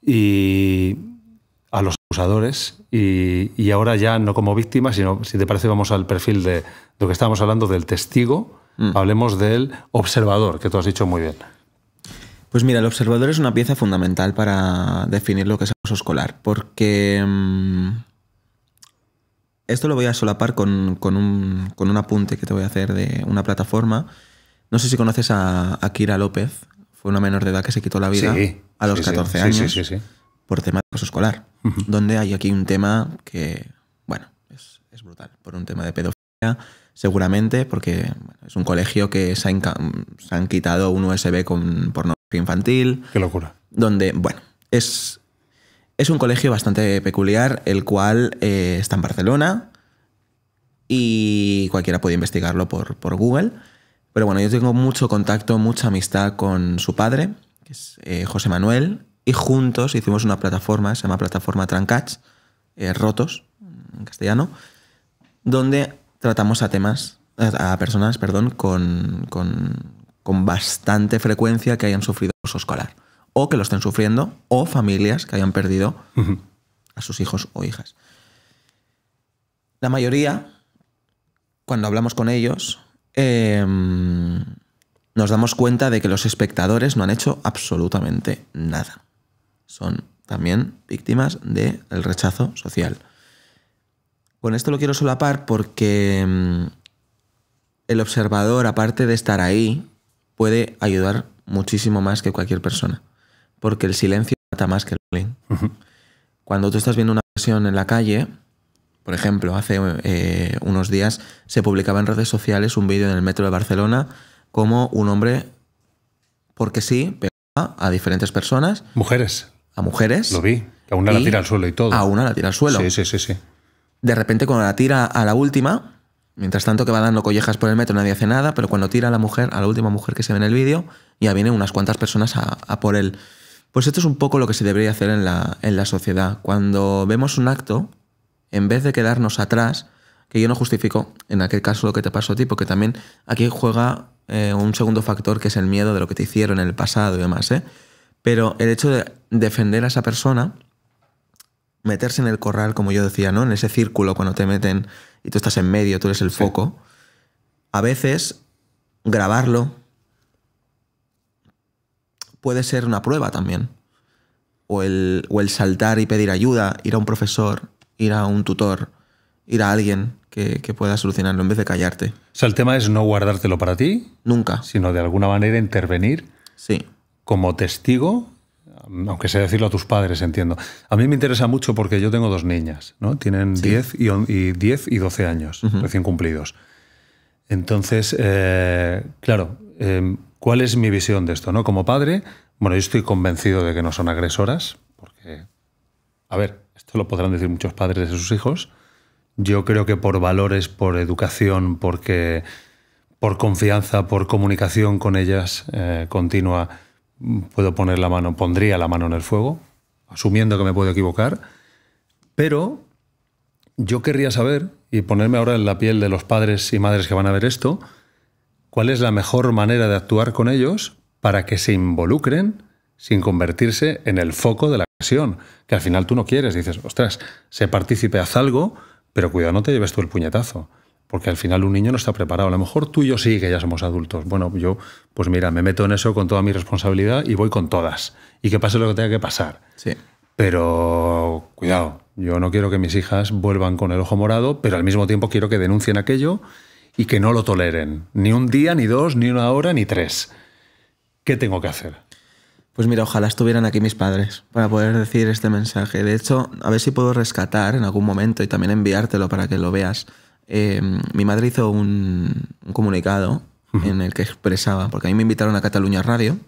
y a los abusadores y, ahora ya no como víctima, sino si te parece vamos al perfil de lo que estábamos hablando del testigo, mm. hablemos del observador, que tú has dicho muy bien. Pues mira, el observador es una pieza fundamental para definir lo que es acoso escolar, porque mm, esto lo voy a solapar con, un, apunte que te voy a hacer de una plataforma. No sé si conoces a, Kira López, fue una menor de edad que se quitó la vida a los 14 años por tema de acoso escolar, donde hay aquí un tema que, bueno, es, brutal, por un tema de pedofilia, seguramente, porque es un colegio que se, han, quitado un USB con porno infantil. Qué locura. Donde, bueno, es, es un colegio bastante peculiar, el cual eh, está en Barcelona y cualquiera puede investigarlo por, Google. Pero bueno, yo tengo mucho contacto, mucha amistad con su padre, que es eh, José Manuel, y juntos hicimos una plataforma, se llama Plataforma Trancach, eh, Rotos, en castellano, donde tratamos a temas, a personas, perdón, con, con con bastante frecuencia que hayan sufrido acoso escolar o que lo estén sufriendo o familias que hayan perdido a sus hijos o hijas. La mayoría, cuando hablamos con ellos, em, nos damos cuenta de que los espectadores no han hecho absolutamente nada. Son también víctimas del rechazo social. Con esto lo quiero solapar porque em, el observador, aparte de estar ahí, puede ayudar muchísimo más que cualquier persona. Porque el silencio mata más que el bullying. Cuando tú estás viendo una versión en la calle, por ejemplo, hace eh, unos días se publicaba en redes sociales un vídeo en el metro de Barcelona como un hombre, porque sí, pegaba a diferentes personas. Mujeres. A mujeres. Lo vi. A una la tira al suelo y todo. A una la tira al suelo. Sí, sí, sí, sí. De repente, cuando la tira a la última, Mientras tanto que va dando collejas por el metro, nadie hace nada, pero cuando tira a la mujer, a la última mujer que se ve en el vídeo, ya vienen unas cuantas personas a, por él. Pues esto es un poco lo que se debería hacer en la, sociedad. Cuando vemos un acto, en vez de quedarnos atrás, que yo no justifico en aquel caso lo que te pasó a ti, porque también aquí juega eh, un segundo factor que es el miedo de lo que te hicieron en el pasado y demás, ¿eh? Pero el hecho de defender a esa persona, meterse en el corral, como yo decía, ¿no? En ese círculo cuando te meten y tú estás en medio, tú eres el foco, a veces grabarlo puede ser una prueba también. O el, o el saltar y pedir ayuda, ir a un profesor, ir a un tutor, ir a alguien que, pueda solucionarlo en vez de callarte. O sea, el tema es no guardártelo para ti. Nunca. Sino de alguna manera intervenir. Sí. Como testigo Mm, aunque sea decirlo a tus padres, entiendo. A mí me interesa mucho porque yo tengo dos niñas, ¿no? Tienen 10, y, y 12 años, recién cumplidos. Entonces, eh, claro, em, ¿cuál es mi visión de esto? ¿no? Como padre, bueno, yo estoy convencido de que no son agresoras, porque, a ver, esto lo podrán decir muchos padres de sus hijos. Yo creo que por valores, por educación, porque por confianza, por comunicación con ellas eh, continua, puedo poner la mano, pondría la mano en el fuego, asumiendo que me puedo equivocar, pero yo querría saber, y ponerme ahora en la piel de los padres y madres que van a ver esto, cuál es la mejor manera de actuar con ellos para que se involucren sin convertirse en el foco de la acción, que al final tú no quieres, dices, ostras, se partícipe, haz algo, pero cuidado, no te lleves tú el puñetazo. Porque al final un niño no está preparado. A lo mejor tú y yo sí que ya somos adultos. Bueno, yo, pues mira, me meto en eso con toda mi responsabilidad y voy con todas. Y que pase lo que tenga que pasar. Sí. Pero cuidado, yo no quiero que mis hijas vuelvan con el ojo morado, pero al mismo tiempo quiero que denuncien aquello y que no lo toleren. Ni un día, ni dos, ni una hora, ni tres. ¿Qué tengo que hacer? Pues mira, ojalá estuvieran aquí mis padres para poder decir este mensaje. De hecho, a ver si puedo rescatar en algún momento y también enviártelo para que lo veas. Em, mi madre hizo un, comunicado en el que expresaba, porque a mí me invitaron a Cataluña Radio,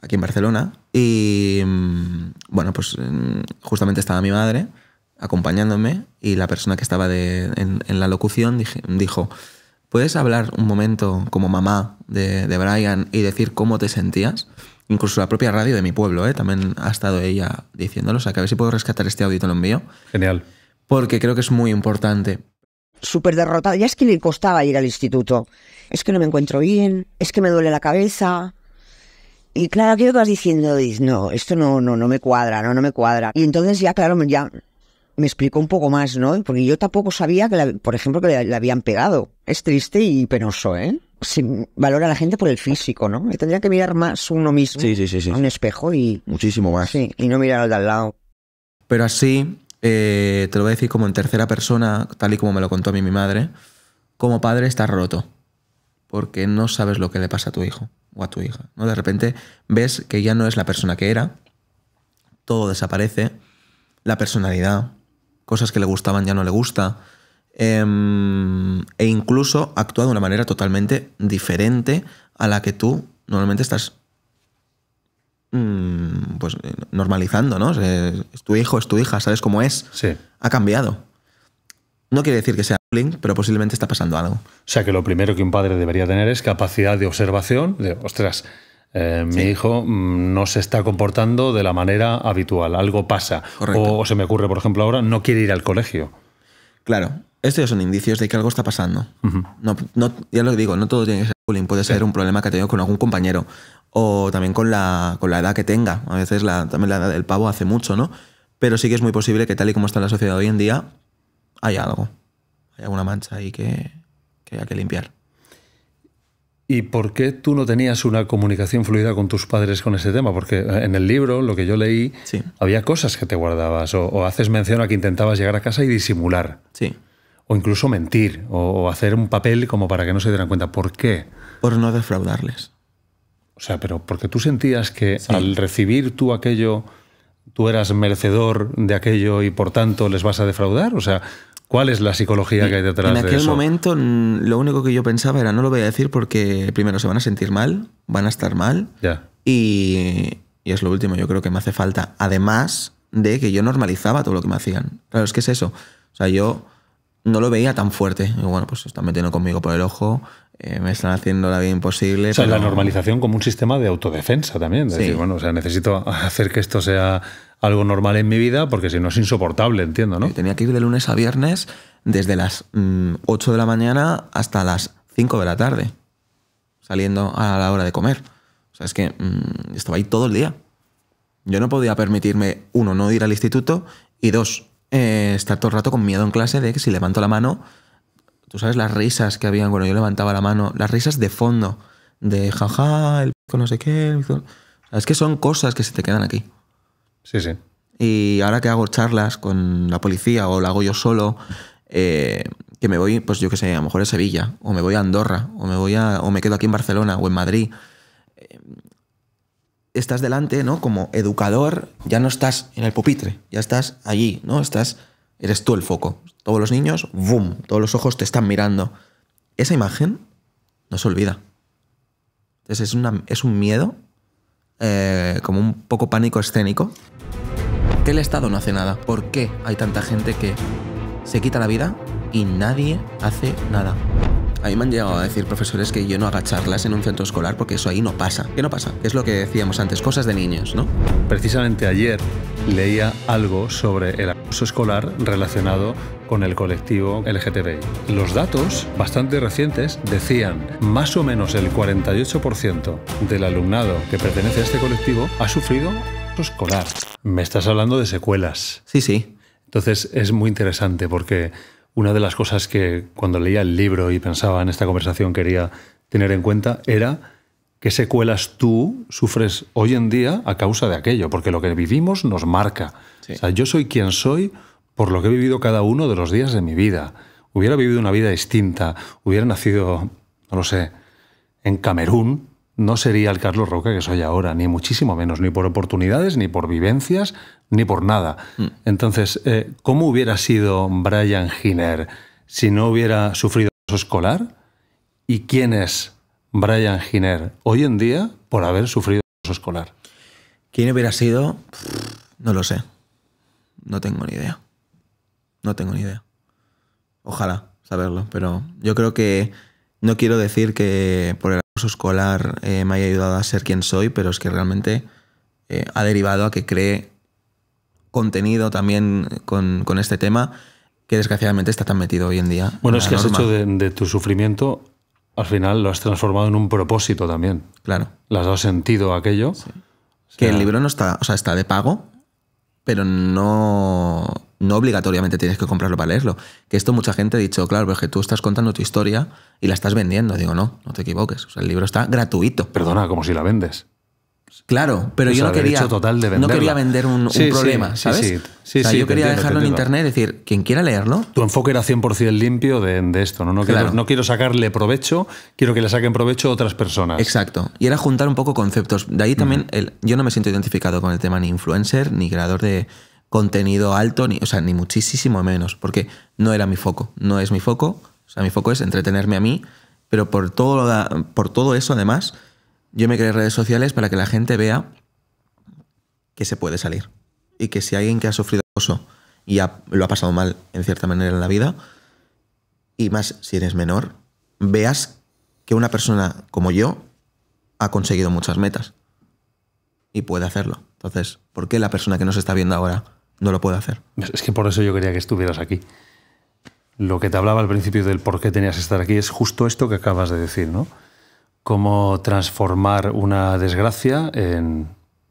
aquí en Barcelona, y em, bueno, pues em, justamente estaba mi madre acompañándome y la persona que estaba en, la locución dijo, ¿puedes hablar un momento como mamá de, Brian y decir cómo te sentías? Incluso la propia radio de mi pueblo, ¿eh? también ha estado ella diciéndolo, o sea que a ver si puedo rescatar este audio y te lo envío. Genial. Porque creo que es muy importante súper derrotada. Ya es que le costaba ir al instituto. Es que no me encuentro bien, es que me duele la cabeza. Y claro, aquello que vas diciendo, dices, no, esto no, no, no me cuadra, no, no me cuadra. Y entonces ya, claro, ya me explico un poco más, ¿no? Porque yo tampoco sabía, que por ejemplo, que le habían pegado. Es triste y penoso, ¿eh? Se valora a la gente por el físico, ¿no? me tendría que mirar más uno mismo sí, sí, sí, un espejo y... Muchísimo más. Sí, y no mirar al de al lado. Pero así, eh, te lo voy a decir como en tercera persona, tal y como me lo contó a mí mi madre, como padre estás roto, porque no sabes lo que le pasa a tu hijo o a tu hija. ¿no? De repente ves que ya no es la persona que era, todo desaparece, la personalidad, cosas que le gustaban ya no le gusta, em, e incluso actúa de una manera totalmente diferente a la que tú normalmente estás Mm, pues eh, normalizando, ¿no? Es tu hijo, es tu hija, sabes cómo es. Sí. Ha cambiado. No quiere decir que sea bullying, pero posiblemente está pasando algo. O sea que lo primero que un padre debería tener es capacidad de observación, de, ostras, eh, mi hijo mm, no se está comportando de la manera habitual, algo pasa. O, se me ocurre, por ejemplo, ahora no quiere ir al colegio. Claro, estos son indicios de que algo está pasando. no, ya lo digo, no todo tiene que ser bullying, puede ser un problema que ha tenido con algún compañero o también con la, edad que tenga. A veces la, también la edad del pavo hace mucho, ¿no? Pero sí que es muy posible que tal y como está la sociedad hoy en día, haya algo. Hay alguna mancha ahí que, que hay que limpiar. ¿Y por qué tú no tenías una comunicación fluida con tus padres con ese tema? Porque eh, en el libro, lo que yo leí, había cosas que te guardabas o, haces mención a que intentabas llegar a casa y disimular. Sí. O incluso mentir o, o hacer un papel como para que no se dieran cuenta. ¿Por qué? Por no defraudarles. O sea, pero porque tú sentías que al recibir tú aquello, tú eras merecedor de aquello y por tanto les vas a defraudar. O sea, ¿cuál es la psicología que hay detrás de eso? En aquel momento lo único que yo pensaba era, no lo voy a decir porque primero se van a sentir mal, van a estar mal. Ya. Y, es lo último, yo creo que me hace falta. Además de que yo normalizaba todo lo que me hacían. Claro, es que es eso. O sea, yo no lo veía tan fuerte. bueno, pues están metiendo conmigo por el ojo, eh, me están haciendo la vida imposible. O sea, la normalización como un sistema de autodefensa también. decir, bueno, o sea, necesito [LAUGHS] hacer que esto sea algo normal en mi vida porque si no es insoportable, entiendo, ¿no? Yo tenía que ir de lunes a viernes desde las 8 mm, de la mañana hasta las 5 de la tarde, saliendo a la hora de comer. O sea, es que mm, estaba ahí todo el día. Yo no podía permitirme, uno, no ir al instituto y dos, eh, estar todo el rato con miedo en clase de que si levanto la mano Tú sabes las risas que habían cuando yo levantaba la mano, las risas de fondo, de jaja, el pico no sé qué. Es que son cosas que se te quedan aquí. Sí, sí. Y ahora que hago charlas con la policía o la hago yo solo, eh, que me voy, pues yo qué sé, a lo mejor a Sevilla, o me voy a Andorra, o me voy a, o me quedo aquí en Barcelona o en Madrid. Eh, estás delante, ¿no? Como educador, ya no estás en el pupitre, ya estás allí, ¿no? Estás, eres tú el foco todos los niños, ¡boom! Todos los ojos te están mirando. Esa imagen no se olvida. Entonces es, es un miedo, eh, como un poco pánico escénico, que el Estado no hace nada. ¿Por qué hay tanta gente que se quita la vida y nadie hace nada? A mí me han llegado a decir profesores que yo no haga charlas en un centro escolar porque eso ahí no pasa. ¿Qué no pasa? Es lo que decíamos antes, cosas de niños, ¿no? Precisamente ayer leía algo sobre el acoso escolar relacionado con el colectivo LGTBI. Los datos, bastante recientes, decían más o menos el 48% del alumnado que pertenece a este colectivo ha sufrido acoso escolar. Me estás hablando de secuelas. Sí, sí. Entonces es muy interesante porque una de las cosas que cuando leía el libro y pensaba en esta conversación quería tener en cuenta era qué secuelas tú sufres hoy en día a causa de aquello, porque lo que vivimos nos marca. O sea, yo soy quien soy por lo que he vivido cada uno de los días de mi vida. Hubiera vivido una vida distinta, hubiera nacido, no lo sé, en Camerún, no sería el Carlos Roca que soy ahora, ni muchísimo menos, ni por oportunidades, ni por vivencias, ni por nada. Mm. Entonces, eh, ¿cómo hubiera sido Brian Giner si no hubiera sufrido eso escolar? ¿Y quién es Brian Giner hoy en día por haber sufrido eso escolar? ¿Quién hubiera sido? No lo sé. No tengo ni idea. No tengo ni idea. Ojalá saberlo, pero yo creo que no quiero decir que por el escolar eh, me haya ayudado a ser quien soy, pero es que realmente eh, ha derivado a que cree contenido también con, este tema que desgraciadamente está tan metido hoy en día. Bueno, es que has hecho de, tu sufrimiento, al final lo has transformado en un propósito también. Claro. Le has dado sentido a aquello. que el libro no está, o sea, está de pago, pero no no obligatoriamente tienes que comprarlo para leerlo. Que esto mucha gente ha dicho, claro, pero es que tú estás contando tu historia y la estás vendiendo. Digo, no, no te equivoques. O sea, el libro está gratuito. Perdona, como si la vendes. Claro, pero yo no quería, total no quería vender un, problema, sí, ¿sabes? Sí, o sea, yo quería dejarlo en internet, decir, quien quiera leerlo. Tu enfoque era 100% limpio de, esto, ¿no? No, quiero, no quiero sacarle provecho, quiero que le saquen provecho otras personas. Exacto, y era juntar un poco conceptos. De ahí también, el, yo no me siento identificado con el tema ni influencer, ni creador de, contenido alto, ni, o sea, ni muchísimo menos, porque no era mi foco, no es mi foco, o sea, mi foco es entretenerme a mí, pero por todo, por todo eso además, yo me creé redes sociales para que la gente vea que se puede salir y que si alguien que ha sufrido acoso y lo ha pasado mal en cierta manera en la vida, y más si eres menor, veas que una persona como yo ha conseguido muchas metas y puede hacerlo. Entonces, ¿por qué la persona que nos está viendo ahora no lo puede hacer. Es que por eso yo quería que estuvieras aquí. Lo que te hablaba al principio del por qué tenías que estar aquí es justo esto que acabas de decir, ¿no? Cómo transformar una desgracia en,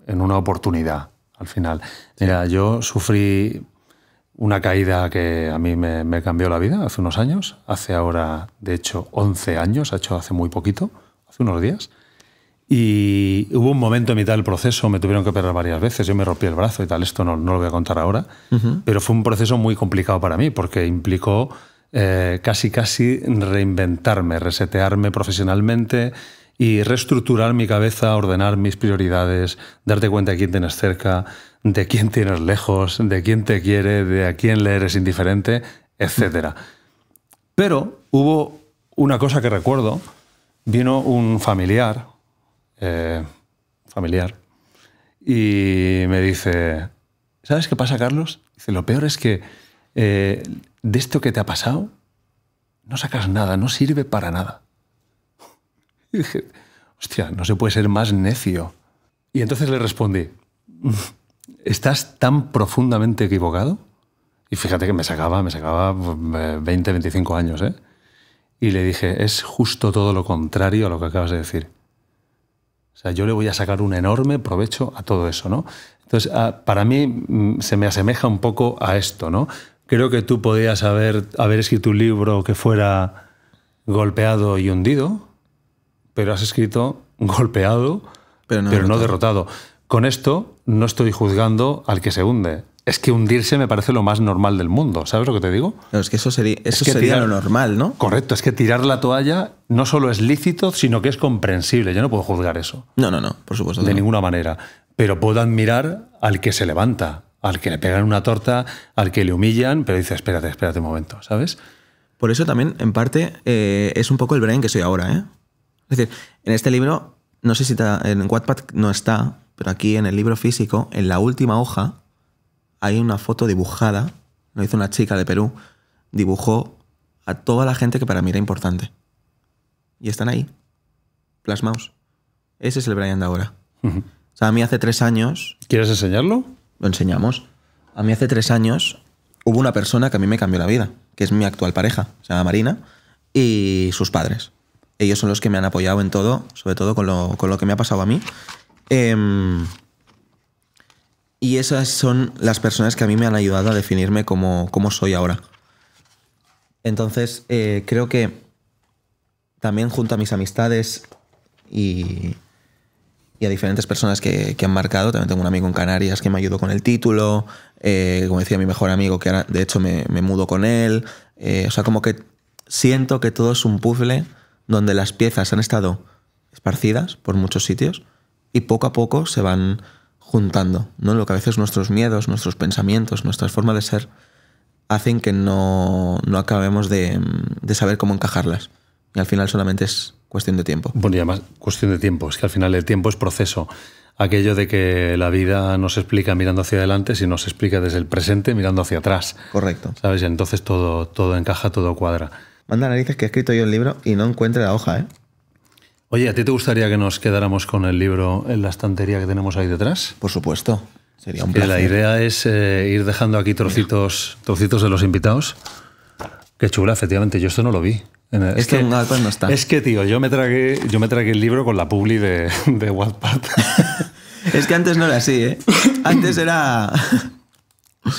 una oportunidad, al final. Mira, yo sufrí una caída que a mí me, me, cambió la vida hace unos años, hace ahora, de hecho, 11 años, ha hecho hace muy poquito, hace unos días. Y hubo un momento en mitad del proceso, me tuvieron que operar varias veces, yo me rompí el brazo y tal, esto no, no lo voy a contar ahora, pero fue un proceso muy complicado para mí porque implicó eh, casi casi reinventarme, resetearme profesionalmente y reestructurar mi cabeza, ordenar mis prioridades, darte cuenta de quién tienes cerca, de quién tienes lejos, de quién te quiere, de a quién le eres indiferente, etc. Pero hubo una cosa que recuerdo, vino un familiar, eh, familiar, y me dice, ¿sabes qué pasa, Carlos? Dice, lo peor es que eh, de esto que te ha pasado, no sacas nada, no sirve para nada. [LAUGHS] Y dije, hostia, no se puede ser más necio. Y entonces le respondí, mm, ¿estás tan profundamente equivocado? Y fíjate que me sacaba, me sacaba 20, mm, 25 años, ¿eh? Y le dije, es justo todo lo contrario a lo que acabas de decir sea, yo le voy a sacar un enorme provecho a todo eso, ¿no? Entonces, ah, para mí mm, se me asemeja un poco a esto, ¿no? Creo que tú podías haber, haber escrito un libro que fuera golpeado y hundido, pero has escrito golpeado, pero no derrotado. Con esto no estoy juzgando al que se hunde, es que hundirse me parece lo más normal del mundo. ¿Sabes lo que te digo? es que eso sería, eso sería lo normal, ¿no? Correcto, es que tirar la toalla no solo es lícito, sino que es comprensible. Yo no puedo juzgar eso. No, no, no, por supuesto. De ninguna manera. Pero puedo admirar al que se levanta, al que le pegan una torta, al que le humillan, pero dice, espérate, espérate un momento, ¿sabes? Por eso también, en parte, eh, es un poco el brain que soy ahora, ¿eh? Es decir, en este libro, no sé si en Wattpad no está, pero aquí en el libro físico, en la última hoja, hay una foto dibujada, lo hizo una chica de Perú, dibujó a toda la gente que para mí era importante. Y están ahí, plasmados. Ese es el Brian de ahora. O sea, a mí hace tres años... ¿Quieres enseñarlo? Lo enseñamos. A mí hace tres años hubo una persona que a mí me cambió la vida, que es mi actual pareja, se llama Marina, y sus padres. Ellos son los que me han apoyado en todo, sobre todo con lo, con lo que me ha pasado a mí. Em, y esas son las personas que a mí me han ayudado a definirme como, como soy ahora. Entonces, eh, creo que también junto a mis amistades y, a diferentes personas que, han marcado, también tengo un amigo en Canarias que me ayudó con el título, eh, como decía mi mejor amigo, que ahora de hecho me, mudo con él. Eh, o sea, como que siento que todo es un puzzle donde las piezas han estado esparcidas por muchos sitios y poco a poco se van juntando, ¿no? Lo que a veces nuestros miedos, nuestros pensamientos, nuestras formas de ser hacen que no, acabemos de, saber cómo encajarlas. Y al final solamente es cuestión de tiempo. Bueno, y además, cuestión de tiempo. Es que al final el tiempo es proceso. Aquello de que la vida no se explica mirando hacia adelante, sino se explica desde el presente mirando hacia atrás. Correcto. ¿Sabes? Entonces todo, todo encaja, todo cuadra. Manda narices que he escrito yo el libro y no encuentre la hoja, ¿eh? Oye, ¿a ti te gustaría que nos quedáramos con el libro en la estantería que tenemos ahí detrás? Por supuesto. Sería un placer. La idea es eh, ir dejando aquí trocitos, trocitos de los invitados. Qué chula, efectivamente. Yo esto no lo vi. Es esto que, no, está. Es que, tío, yo me tragué, yo me tragué el libro con la publi de, de Wattpad. [LAUGHS] es que antes no era así, ¿eh? Antes era...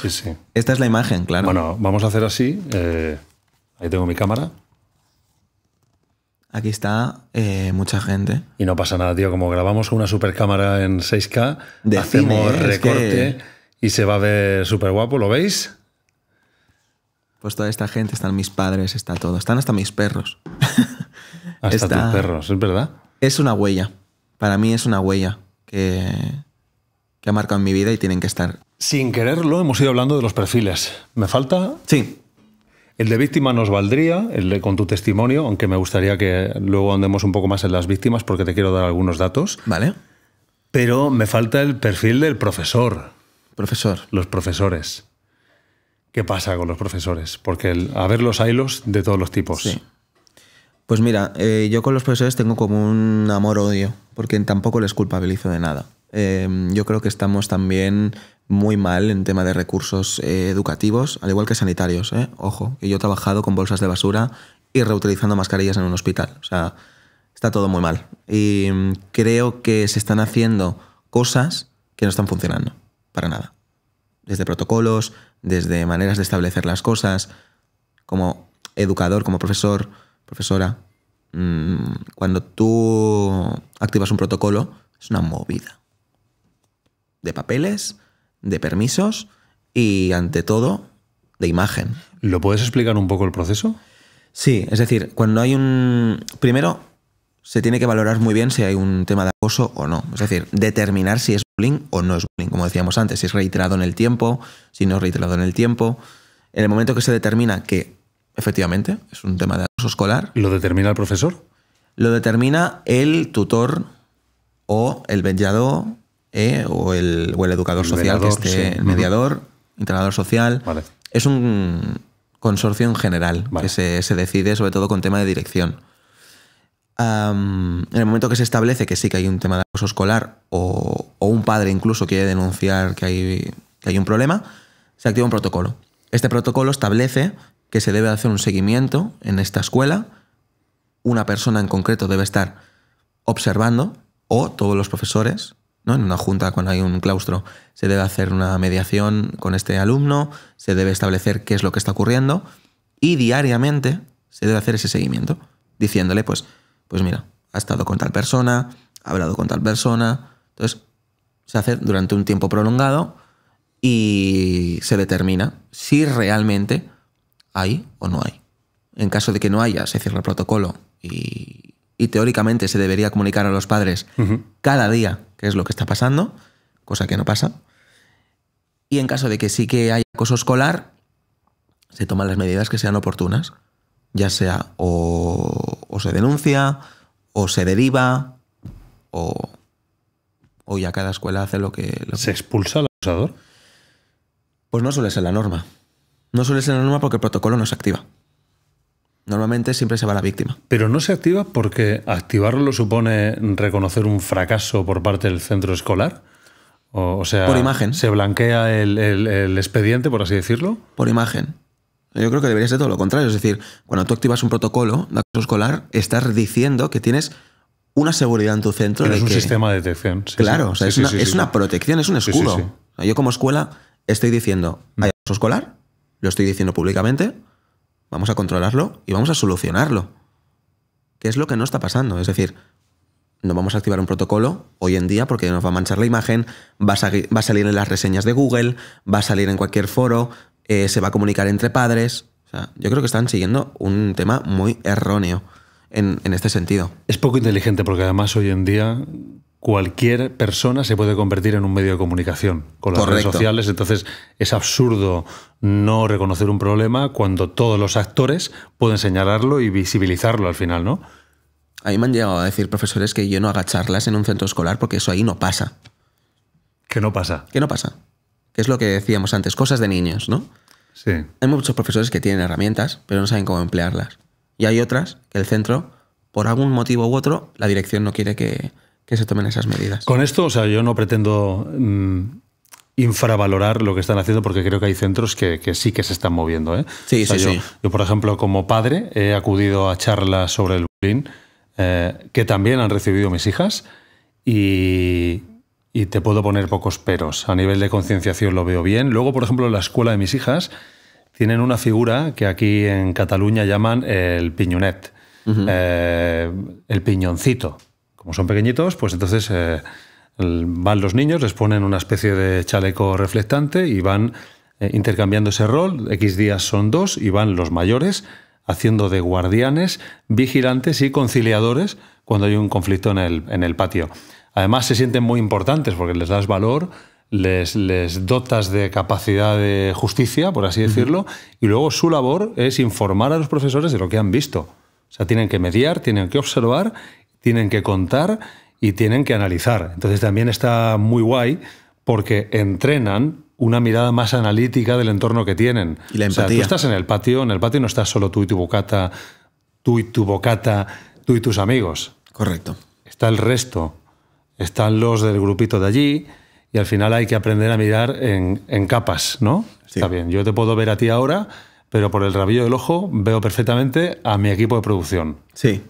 sí, sí. Esta es la imagen, claro. Bueno, vamos a hacer así. Eh, ahí tengo mi cámara. Aquí está eh, mucha gente. Y no pasa nada, tío. Como grabamos con una super cámara en 6K, hacemos recorte y se va a ver súper guapo. ¿Lo veis? Pues toda esta gente, están mis padres, está todo. Están hasta mis perros. hasta tus perros, es verdad. Es una huella. Para mí es una huella que, que ha marcado en mi vida y tienen que estar. Sin quererlo, hemos ido hablando de los perfiles. ¿Me falta? Sí. El de víctima nos valdría, el de con tu testimonio, aunque me gustaría que luego andemos un poco más en las víctimas porque te quiero dar algunos datos. Vale. Pero me falta el perfil del profesor. Profesor. Los profesores. ¿Qué pasa con los profesores? Porque a ver los hilos de todos los tipos. Sí. Pues mira, eh, yo con los profesores tengo como un amor-odio, porque tampoco les culpabilizo de nada. Em, yo creo que estamos también muy mal en tema de recursos eh, educativos, al igual que sanitarios. Eh. Ojo, que yo he trabajado con bolsas de basura y reutilizando mascarillas en un hospital. O sea, está todo muy mal. Y mm, creo que se están haciendo cosas que no están funcionando, para nada. Desde protocolos, desde maneras de establecer las cosas, como educador, como profesor, profesora. Mm, cuando tú activas un protocolo, es una movida de papeles, de permisos y, ante todo, de imagen. ¿Lo puedes explicar un poco el proceso? Sí, es decir, cuando hay un... Primero, se tiene que valorar muy bien si hay un tema de acoso o no. Es decir, determinar si es bullying o no es bullying, como decíamos antes, si es reiterado en el tiempo, si no es reiterado en el tiempo. En el momento que se determina que efectivamente es un tema de acoso escolar. ¿Lo determina el profesor? Lo determina el tutor o el vendado. ¿eh? o, el, o, el, educador social que esté, mediador, entrenador social. Es un consorcio en general que se, decide, sobre todo con tema de dirección. en el momento que se establece que sí que hay un tema de acoso escolar o, un padre incluso quiere denunciar que hay, que hay un problema, se activa un protocolo. Este protocolo establece que se debe hacer un seguimiento en esta escuela. Una persona en concreto debe estar observando, o todos los profesores, ¿no? En una junta cuando hay un claustro se debe hacer una mediación con este alumno, se debe establecer qué es lo que está ocurriendo y diariamente se debe hacer ese seguimiento, diciéndole, pues, pues mira, ha estado con tal persona, ha hablado con tal persona. Entonces, se hace durante un tiempo prolongado y se determina si realmente hay o no hay. En caso de que no haya, se cierra el protocolo y, y teóricamente se debería comunicar a los padres cada día qué es lo que está pasando, cosa que no pasa. Y en caso de que sí que haya acoso escolar, se toman las medidas que sean oportunas, ya sea o, se denuncia, o se deriva, o, o, ya cada escuela hace lo que... ¿Se expulsa al abusador? Pues no suele ser la norma. No suele ser la norma porque el protocolo no se activa. Normalmente siempre se va la víctima. Pero no se activa porque activarlo supone reconocer un fracaso por parte del centro escolar. O, sea, por imagen. ¿Se blanquea el, expediente, por así decirlo? Por imagen. Yo creo que debería ser todo lo contrario. Es decir, cuando tú activas un protocolo de acoso escolar, estás diciendo que tienes una seguridad en tu centro. es un sistema de detección. claro, es, una, es una, protección, es un escudo. Yo como escuela estoy diciendo, hay mm. acoso escolar, lo estoy diciendo públicamente, vamos a controlarlo y vamos a solucionarlo. ¿Qué es lo que no está pasando? Es decir, no vamos a activar un protocolo hoy en día porque nos va a manchar la imagen, va a, salir en las reseñas de Google, va a salir en cualquier foro, eh, se va a comunicar entre padres. yo creo que están siguiendo un tema muy erróneo en este sentido. Es poco inteligente porque además hoy en día cualquier persona se puede convertir en un medio de comunicación con las redes sociales. Entonces es absurdo no reconocer un problema cuando todos los actores pueden señalarlo y visibilizarlo al final, ¿no? A mí me han llegado a decir profesores que yo no haga charlas en un centro escolar porque eso ahí no pasa. Que no pasa. Que no pasa. Que es lo que decíamos antes, cosas de niños, ¿no? Sí. Hay muchos profesores que tienen herramientas, pero no saben cómo emplearlas. Y hay otras que el centro, por algún motivo u otro, la dirección no quiere que que se tomen esas medidas. Con esto, o sea, yo no pretendo mm, infravalorar lo que están haciendo porque creo que hay centros que, sí que se están moviendo. ¿eh? Sí, sí, yo, por ejemplo, como padre, he acudido a charlas sobre el bullying eh, que también han recibido mis hijas y, te puedo poner pocos peros. A nivel de concienciación lo veo bien. Luego, por ejemplo, en la escuela de mis hijas tienen una figura que aquí en Cataluña llaman el piñonet, eh, el piñoncito. Como son pequeñitos, pues entonces eh, van los niños, les ponen una especie de chaleco reflectante y van eh, intercambiando ese rol. X días son dos y van los mayores haciendo de guardianes, vigilantes y conciliadores cuando hay un conflicto en el, en el patio. Además se sienten muy importantes porque les das valor, les, dotas de capacidad de justicia, por así decirlo, y luego su labor es informar a los profesores de lo que han visto. O sea, tienen que mediar, tienen que observar tienen que contar y tienen que analizar. Entonces también está muy guay porque entrenan una mirada más analítica del entorno que tienen. Y la empatía. O sea, tú estás en el patio, en el patio no estás solo tú y tu bocata, tú y tu bocata, tú y tus amigos. Correcto. Está el resto, están los del grupito de allí y al final hay que aprender a mirar en, capas, ¿no? Está bien, yo te puedo ver a ti ahora, pero por el rabillo del ojo veo perfectamente a mi equipo de producción. Sí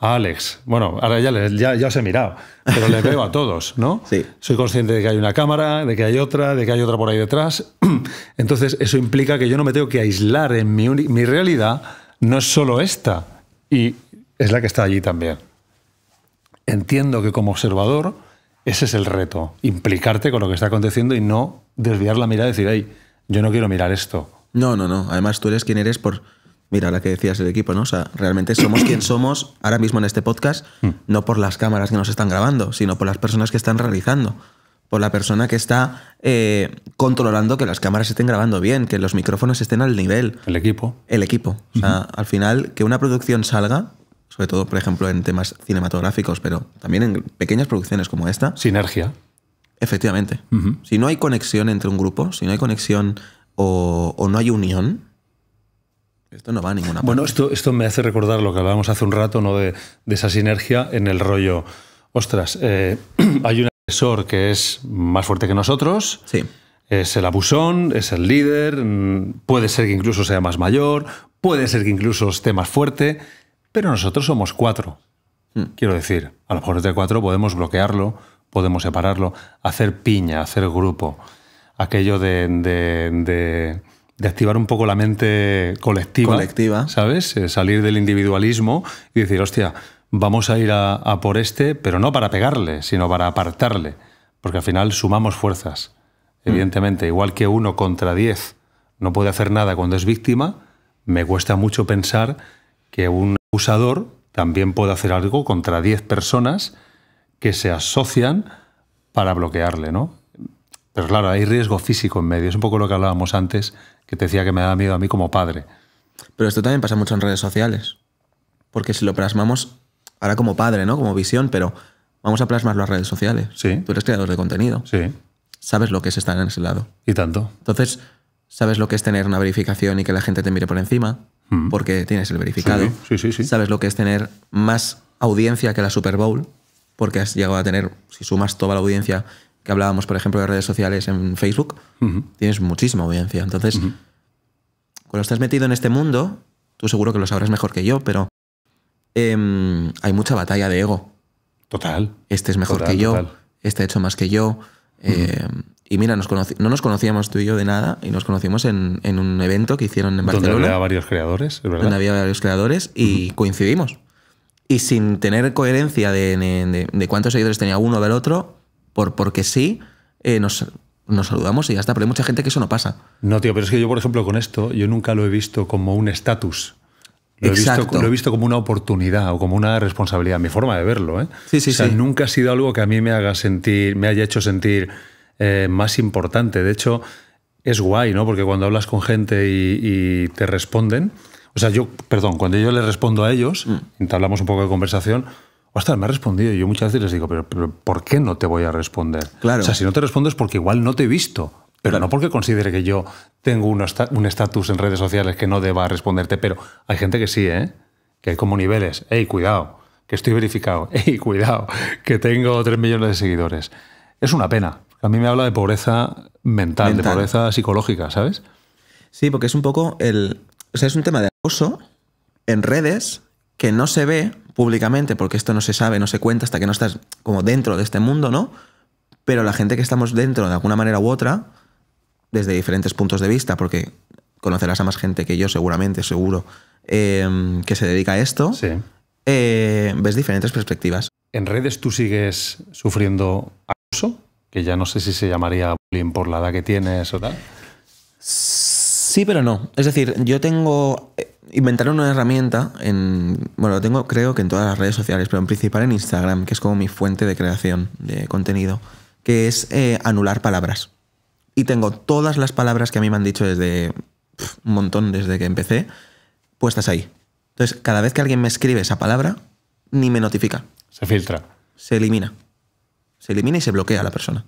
a Alex. Bueno, ahora ya, ya, os he mirado, pero le veo a todos, ¿no? [LAUGHS] Sí. Soy consciente de que hay una cámara, de que hay otra, de que hay otra por ahí detrás. [CLEARS THROAT] Entonces, eso implica que yo no me tengo que aislar en mi, mi realidad, no es solo esta, y es la que está allí también. Entiendo que como observador, ese es el reto, implicarte con lo que está aconteciendo y no desviar la mirada y decir, ay, yo no quiero mirar esto. No, no, no. Además, tú eres quien eres por mira, la que decías el equipo, ¿no? O sea, realmente somos quien somos ahora mismo en este podcast, mm. no por las cámaras que nos están grabando, sino por las personas que están realizando, por la persona que está eh, controlando que las cámaras estén grabando bien, que los micrófonos estén al nivel. El equipo. El equipo. O sea, al final, que una producción salga, sobre todo, por ejemplo, en temas cinematográficos, pero también en pequeñas producciones como esta. Sinergia. Efectivamente. Si no hay conexión entre un grupo, si no hay conexión o, o no hay unión, esto no va a ninguna parte. Bueno, esto, esto me hace recordar lo que hablábamos hace un rato, ¿no? De, de esa sinergia en el rollo. Ostras, eh, [CLEARS THROAT] hay un asesor que es más fuerte que nosotros. Sí. Es el abusón, es el líder, mm, puede ser que incluso sea más mayor, puede ser que incluso esté más fuerte, pero nosotros somos cuatro. Hmm. Quiero decir, a lo mejor entre cuatro podemos bloquearlo, podemos separarlo, hacer piña, hacer grupo. Aquello de de activar un poco la mente colectiva, colectiva. ¿sabes? Eh, salir del individualismo y decir, hostia, vamos a ir a, por este, pero no para pegarle, sino para apartarle, porque al final sumamos fuerzas. Mm. Evidentemente, igual que uno contra diez no puede hacer nada cuando es víctima, me cuesta mucho pensar que un abusador también puede hacer algo contra diez personas que se asocian para bloquearle, ¿no? Pero claro, hay riesgo físico en medio. Es un poco lo que hablábamos antes, que te decía que me da miedo a mí como padre. Pero esto también pasa mucho en redes sociales. Porque si lo plasmamos ahora como padre, ¿no? Como visión, pero vamos a plasmarlo a redes sociales. Sí. Tú eres creador de contenido. Sí. Sabes lo que es estar en ese lado. Y tanto. Entonces, sabes lo que es tener una verificación y que la gente te mire por encima, mm. porque tienes el verificado. Sí, sí, sí, sabes lo que es tener más audiencia que la Super Bowl, porque has llegado a tener, si sumas toda la audiencia que hablábamos, por ejemplo, de redes sociales en Facebook, tienes muchísima audiencia. Entonces, cuando estás metido en este mundo, tú seguro que lo sabrás mejor que yo, pero em, hay mucha batalla de ego. Total. Este es mejor que yo, este ha hecho más que yo. Em, y mira, no nos conocíamos tú y yo de nada y nos conocimos en, un evento que hicieron en Barcelona. Donde había varios creadores, es verdad. Donde había varios creadores y coincidimos. Y sin tener coherencia de, de cuántos seguidores tenía uno del otro, porque sí, eh, nos, saludamos y ya está. Pero hay mucha gente que eso no pasa. No, tío, pero es que yo, por ejemplo, con esto, yo nunca lo he visto como un estatus. Lo he, visto, como una oportunidad o como una responsabilidad, mi forma de verlo. ¿eh? Sí, sí, o sea, nunca ha sido algo que a mí me haga sentir, me haya hecho sentir eh, más importante. De hecho, es guay, ¿no? Porque cuando hablas con gente y, te responden, o sea, yo, perdón, cuando yo les respondo a ellos, te mm. entablamos un poco de conversación, ostras, me ha respondido. yo muchas veces les digo, pero, ¿por qué no te voy a responder? Claro. O sea, si no te respondo es porque igual no te he visto. Pero no porque considere que yo tengo un estatus en redes sociales que no deba responderte, pero hay gente que sí, ¿eh? Que hay como niveles. ¡Ey, cuidado! Que estoy verificado. [LAUGHS] ¡Ey, cuidado! Que tengo 3 millones de seguidores. Es una pena. A mí me habla de pobreza mental, mental. de pobreza psicológica, ¿sabes? Sí, porque es un poco el. O sea, es un tema de acoso en redes que no se ve públicamente, porque esto no se sabe, no se cuenta hasta que no estás como dentro de este mundo, ¿no? Pero la gente que estamos dentro de alguna manera u otra, desde diferentes puntos de vista, porque conocerás a más gente que yo seguramente, seguro, em, que se dedica a esto, eh, ves diferentes perspectivas. ¿En redes tú sigues sufriendo acoso? Que ya no sé si se llamaría bullying por la edad que tienes o tal. Sí, pero no. Es decir, yo tengo inventaron una herramienta en. Bueno, lo tengo, creo que en todas las redes sociales, pero en principal en Instagram, que es como mi fuente de creación de contenido, que es eh, anular palabras. Y tengo todas las palabras que a mí me han dicho desde un montón, desde que empecé, puestas ahí. Entonces, cada vez que alguien me escribe esa palabra, ni me notifica. Se filtra. Se elimina. Se elimina y se bloquea a la persona.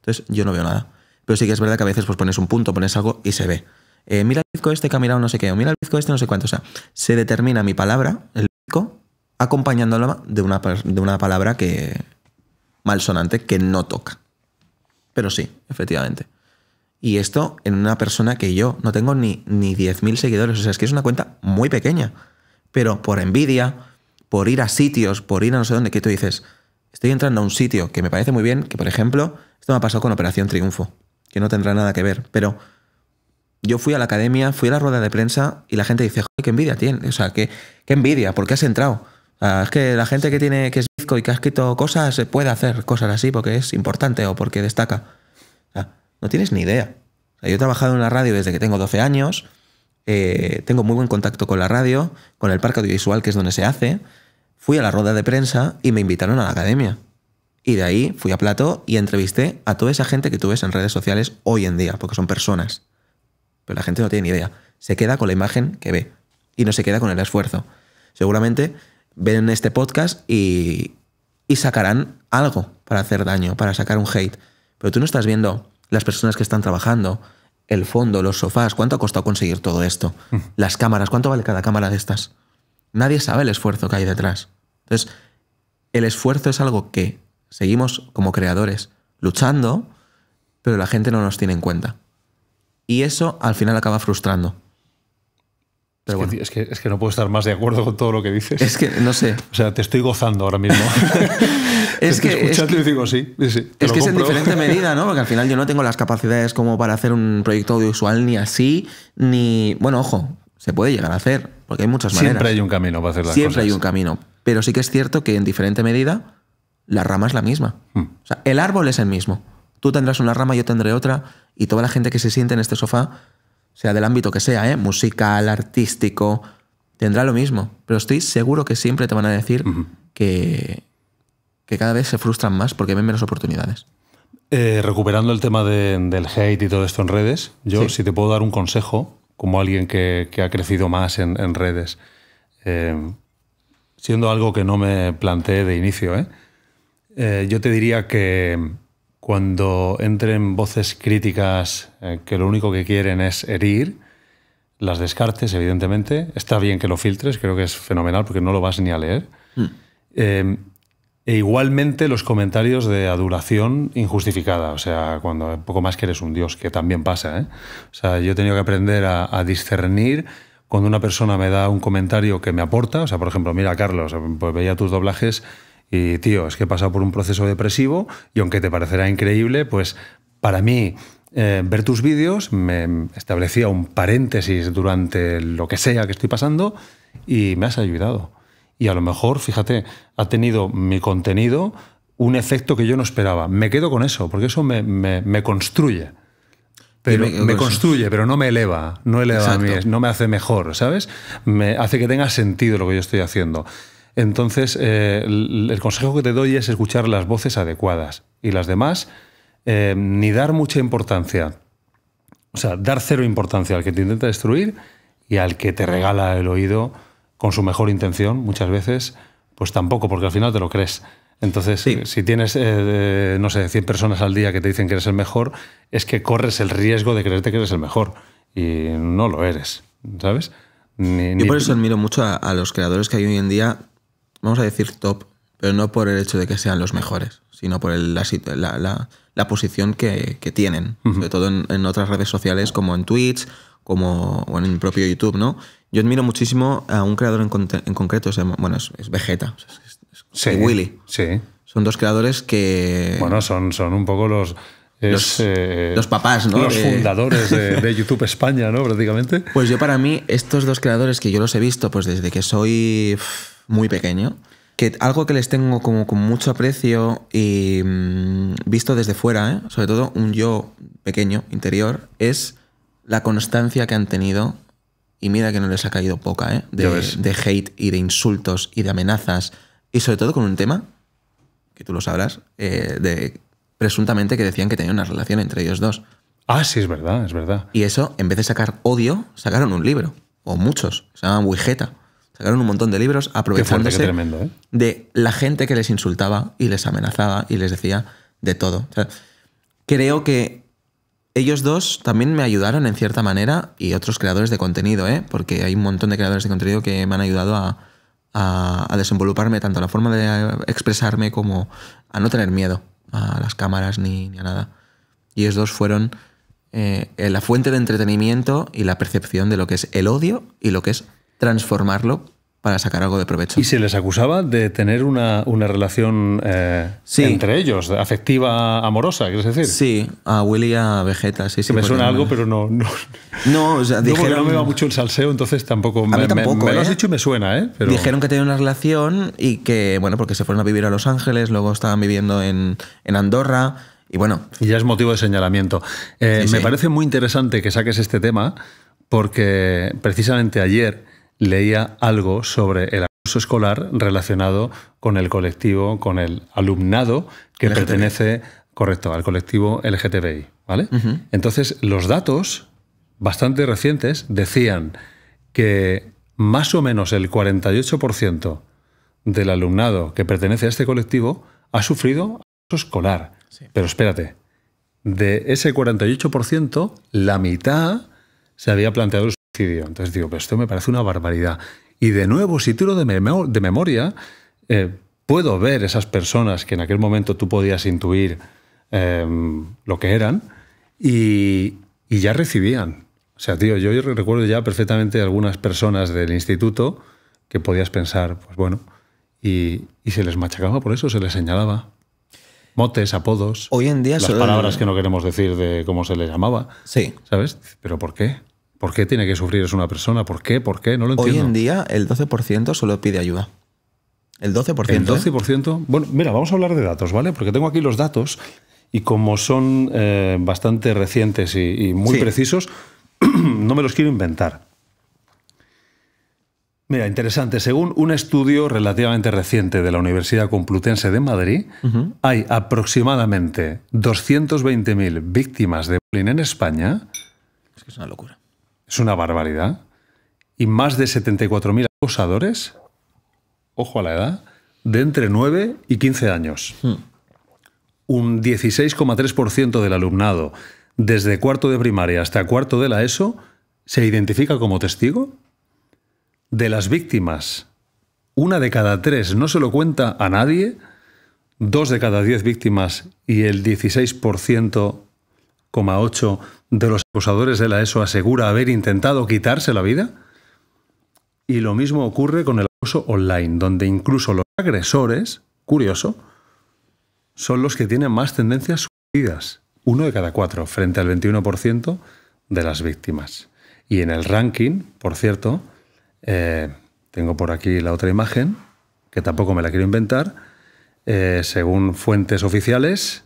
Entonces, yo no veo nada. Pero sí que es verdad que a veces pues, pones un punto, pones algo y se ve. Eh, mira el bizco este que ha mirado no sé qué, o mira el bizco este no sé cuánto. O sea, se determina mi palabra, el bizco, acompañándolo de una, de una palabra que malsonante que no toca. Pero sí, efectivamente. Y esto en una persona que yo no tengo ni, ni 10.000 seguidores. O sea, es que es una cuenta muy pequeña. Pero por envidia, por ir a sitios, por ir a no sé dónde, que tú dices, estoy entrando a un sitio que me parece muy bien, que por ejemplo, esto me ha pasado con Operación Triunfo, que no tendrá nada que ver, pero yo fui a la academia, fui a la rueda de prensa y la gente dice, joder, qué envidia tiene, o sea, qué, envidia, ¿por qué has entrado? es que la gente que tiene que es disco y que ha escrito cosas eh, puede hacer cosas así porque es importante o porque destaca. no tienes ni idea. yo he trabajado en la radio desde que tengo 12 años, eh, tengo muy buen contacto con la radio, con el parque audiovisual que es donde se hace. Fui a la rueda de prensa y me invitaron a la academia. Y de ahí fui a Plato y entrevisté a toda esa gente que tú ves en redes sociales hoy en día, porque son personas. Pero la gente no tiene ni idea. Se queda con la imagen que ve y no se queda con el esfuerzo. Seguramente ven este podcast y, y sacarán algo para hacer daño, para sacar un hate. Pero tú no estás viendo las personas que están trabajando, el fondo, los sofás, cuánto ha costado conseguir todo esto, mm. las cámaras, cuánto vale cada cámara de estas. Nadie sabe el esfuerzo que hay detrás. Entonces, el esfuerzo es algo que seguimos como creadores luchando, pero la gente no nos tiene en cuenta. Y eso al final acaba frustrando. es, que, no puedo estar más de acuerdo con todo lo que dices. Es que no sé. O sea, te estoy gozando ahora mismo. [LAUGHS] es que. es que, digo, sí. es que es en diferente [LAUGHS] medida, ¿no? Porque al final yo no tengo las capacidades como para hacer un proyecto audiovisual ni así, ni. Bueno, ojo, se puede llegar a hacer, porque hay muchas maneras. Siempre hay un camino para hacer las Siempre hay un camino. Pero sí que es cierto que en diferente medida la rama es la misma. Hmm. O sea, el árbol es el mismo. Tú tendrás una rama, yo tendré otra, y toda la gente que se siente en este sofá, sea del ámbito que sea, ¿eh? musical, artístico, tendrá lo mismo. Pero estoy seguro que siempre te van a decir que, cada vez se frustran más porque ven menos oportunidades. Eh, recuperando el tema del hate y todo esto en redes, yo si te puedo dar un consejo como alguien que, ha crecido más en, redes, eh, siendo algo que no me planteé de inicio, yo te diría que cuando entren voces críticas eh, que lo único que quieren es herir, las descartes, evidentemente. Está bien que lo filtres, creo que es fenomenal porque no lo vas ni a leer. Hmm. Em, e igualmente los comentarios de adulación injustificada, o sea, cuando poco más que eres un dios, que también pasa. ¿eh? O sea, yo he tenido que aprender a, a, discernir cuando una persona me da un comentario que me aporta, o sea, por ejemplo, mira, Carlos, pues veía tus doblajes y tío, es que he pasado por un proceso depresivo y aunque te parecerá increíble, pues para mí eh, ver tus vídeos me establecía un paréntesis durante lo que sea que estoy pasando y me has ayudado. Y a lo mejor, fíjate, ha tenido mi contenido un efecto que yo no esperaba. Me quedo con eso, porque eso me, construye. Pero me, construye, pero no me eleva, no eleva no me hace mejor, ¿sabes? Me hace que tenga sentido lo que yo estoy haciendo. Entonces, eh, el, consejo que te doy es escuchar las voces adecuadas y las demás, eh, ni dar mucha importancia. O sea, dar cero importancia al que te intenta destruir y al que te regala el oído con su mejor intención, muchas veces, pues tampoco, porque al final te lo crees. Entonces, si tienes, eh, no sé, 100 personas al día que te dicen que eres el mejor, es que corres el riesgo de creerte que eres el mejor. Y no lo eres, ¿sabes? Yo por eso admiro mucho a los creadores que hay hoy en día vamos a decir top, pero no por el hecho de que sean los mejores, sino por la, posición que, tienen, sobre todo en, otras redes sociales como en Twitch, como o en el propio YouTube, ¿no? Yo admiro muchísimo a un creador en, concreto, bueno, es, Vegeta, Willy. Sí. Son dos creadores que... Bueno, son, son un poco los... Eh, los, papás, ¿no? Los fundadores de, [LAUGHS] YouTube España, ¿no? Prácticamente. Pues yo para mí, estos dos creadores que yo los he visto pues desde que soy muy pequeño. Que algo que les tengo como con mucho aprecio y mm, visto desde fuera, ¿eh? sobre todo un yo pequeño, interior, es la constancia que han tenido, y mira que no les ha caído poca, ¿eh? de, hate y de insultos y de amenazas, y sobre todo con un tema, que tú lo sabrás, eh, de presuntamente que decían que tenían una relación entre ellos dos. Ah, sí, es verdad, es verdad. Y eso, en vez de sacar odio, sacaron un libro, o muchos, se llaman Wijeta. Sacaron un montón de libros aprovechándose ¿eh? de la gente que les insultaba y les amenazaba y les decía de todo. creo que ellos dos también me ayudaron en cierta manera y otros creadores de contenido, ¿eh? porque hay un montón de creadores de contenido que me han ayudado a, a, desenvoluparme tanto la forma de expresarme como a no tener miedo a las cámaras ni, a nada. Y esos dos fueron eh, eh, la fuente de entretenimiento y la percepción de lo que es el odio y lo que es transformarlo para sacar algo de provecho. Y se les acusaba de tener una, relación eh, entre ellos, afectiva, amorosa, quieres decir. Sí, a Willy y a Vegeta, sí, sí. me suena algo, pero no. No, no, o sea, [LAUGHS] no no me va mucho el salseo, entonces tampoco. Me, lo has ¿eh? dicho y me suena, ¿eh? Dijeron que tenían una relación y que, bueno, porque se fueron a vivir a Los Ángeles, luego estaban viviendo en, en Andorra. Y bueno. Y ya es motivo de señalamiento. Eh, me parece muy interesante que saques este tema, porque precisamente ayer leía algo sobre el acoso escolar relacionado con el colectivo, con el alumnado que pertenece, correcto, al colectivo LGTBI. ¿vale? Entonces, los datos bastante recientes decían que más o menos el 48% del alumnado que pertenece a este colectivo ha sufrido acoso escolar. Pero espérate, de ese 48%, la mitad se había planteado entonces digo, pero esto me parece una barbaridad. Y de nuevo, si tiro de, de memoria, eh, puedo ver esas personas que en aquel momento tú podías intuir eh, lo que eran y, ya recibían. O sea, tío, yo recuerdo ya perfectamente algunas personas del instituto que podías pensar, pues bueno, y, se les machacaba por eso, se les señalaba motes, apodos. Hoy en día las palabras que no queremos decir de cómo se les llamaba. Sí. ¿Sabes? Pero ¿por qué? ¿Por qué tiene que sufrir es una persona? ¿Por qué? ¿Por qué? No lo entiendo. Hoy en día el 12% solo pide ayuda. El 12%. El 12%. ¿eh? Bueno, mira, vamos a hablar de datos, ¿vale? Porque tengo aquí los datos y como son eh, bastante recientes y, muy precisos, [CLEARS THROAT] no me los quiero inventar. Mira, interesante. Según un estudio relativamente reciente de la Universidad Complutense de Madrid, hay aproximadamente 220.000 víctimas de bullying en España. Es que es una locura. Es una barbaridad. Y más de 74.000 acosadores, ojo a la edad, de entre 9 y 15 años. Hmm. Un 16,3% del alumnado desde cuarto de primaria hasta cuarto de la ESO se identifica como testigo. De las víctimas, una de cada tres no se lo cuenta a nadie. Dos de cada diez víctimas y el 16,8% de los acusadores de la ESO asegura haber intentado quitarse la vida. Y lo mismo ocurre con el acoso online, donde incluso los agresores, curioso, son los que tienen más tendencias suicidas, uno de cada cuatro, frente al 21% de las víctimas. Y en el ranking, por cierto, eh, tengo por aquí la otra imagen, que tampoco me la quiero inventar, eh, según fuentes oficiales,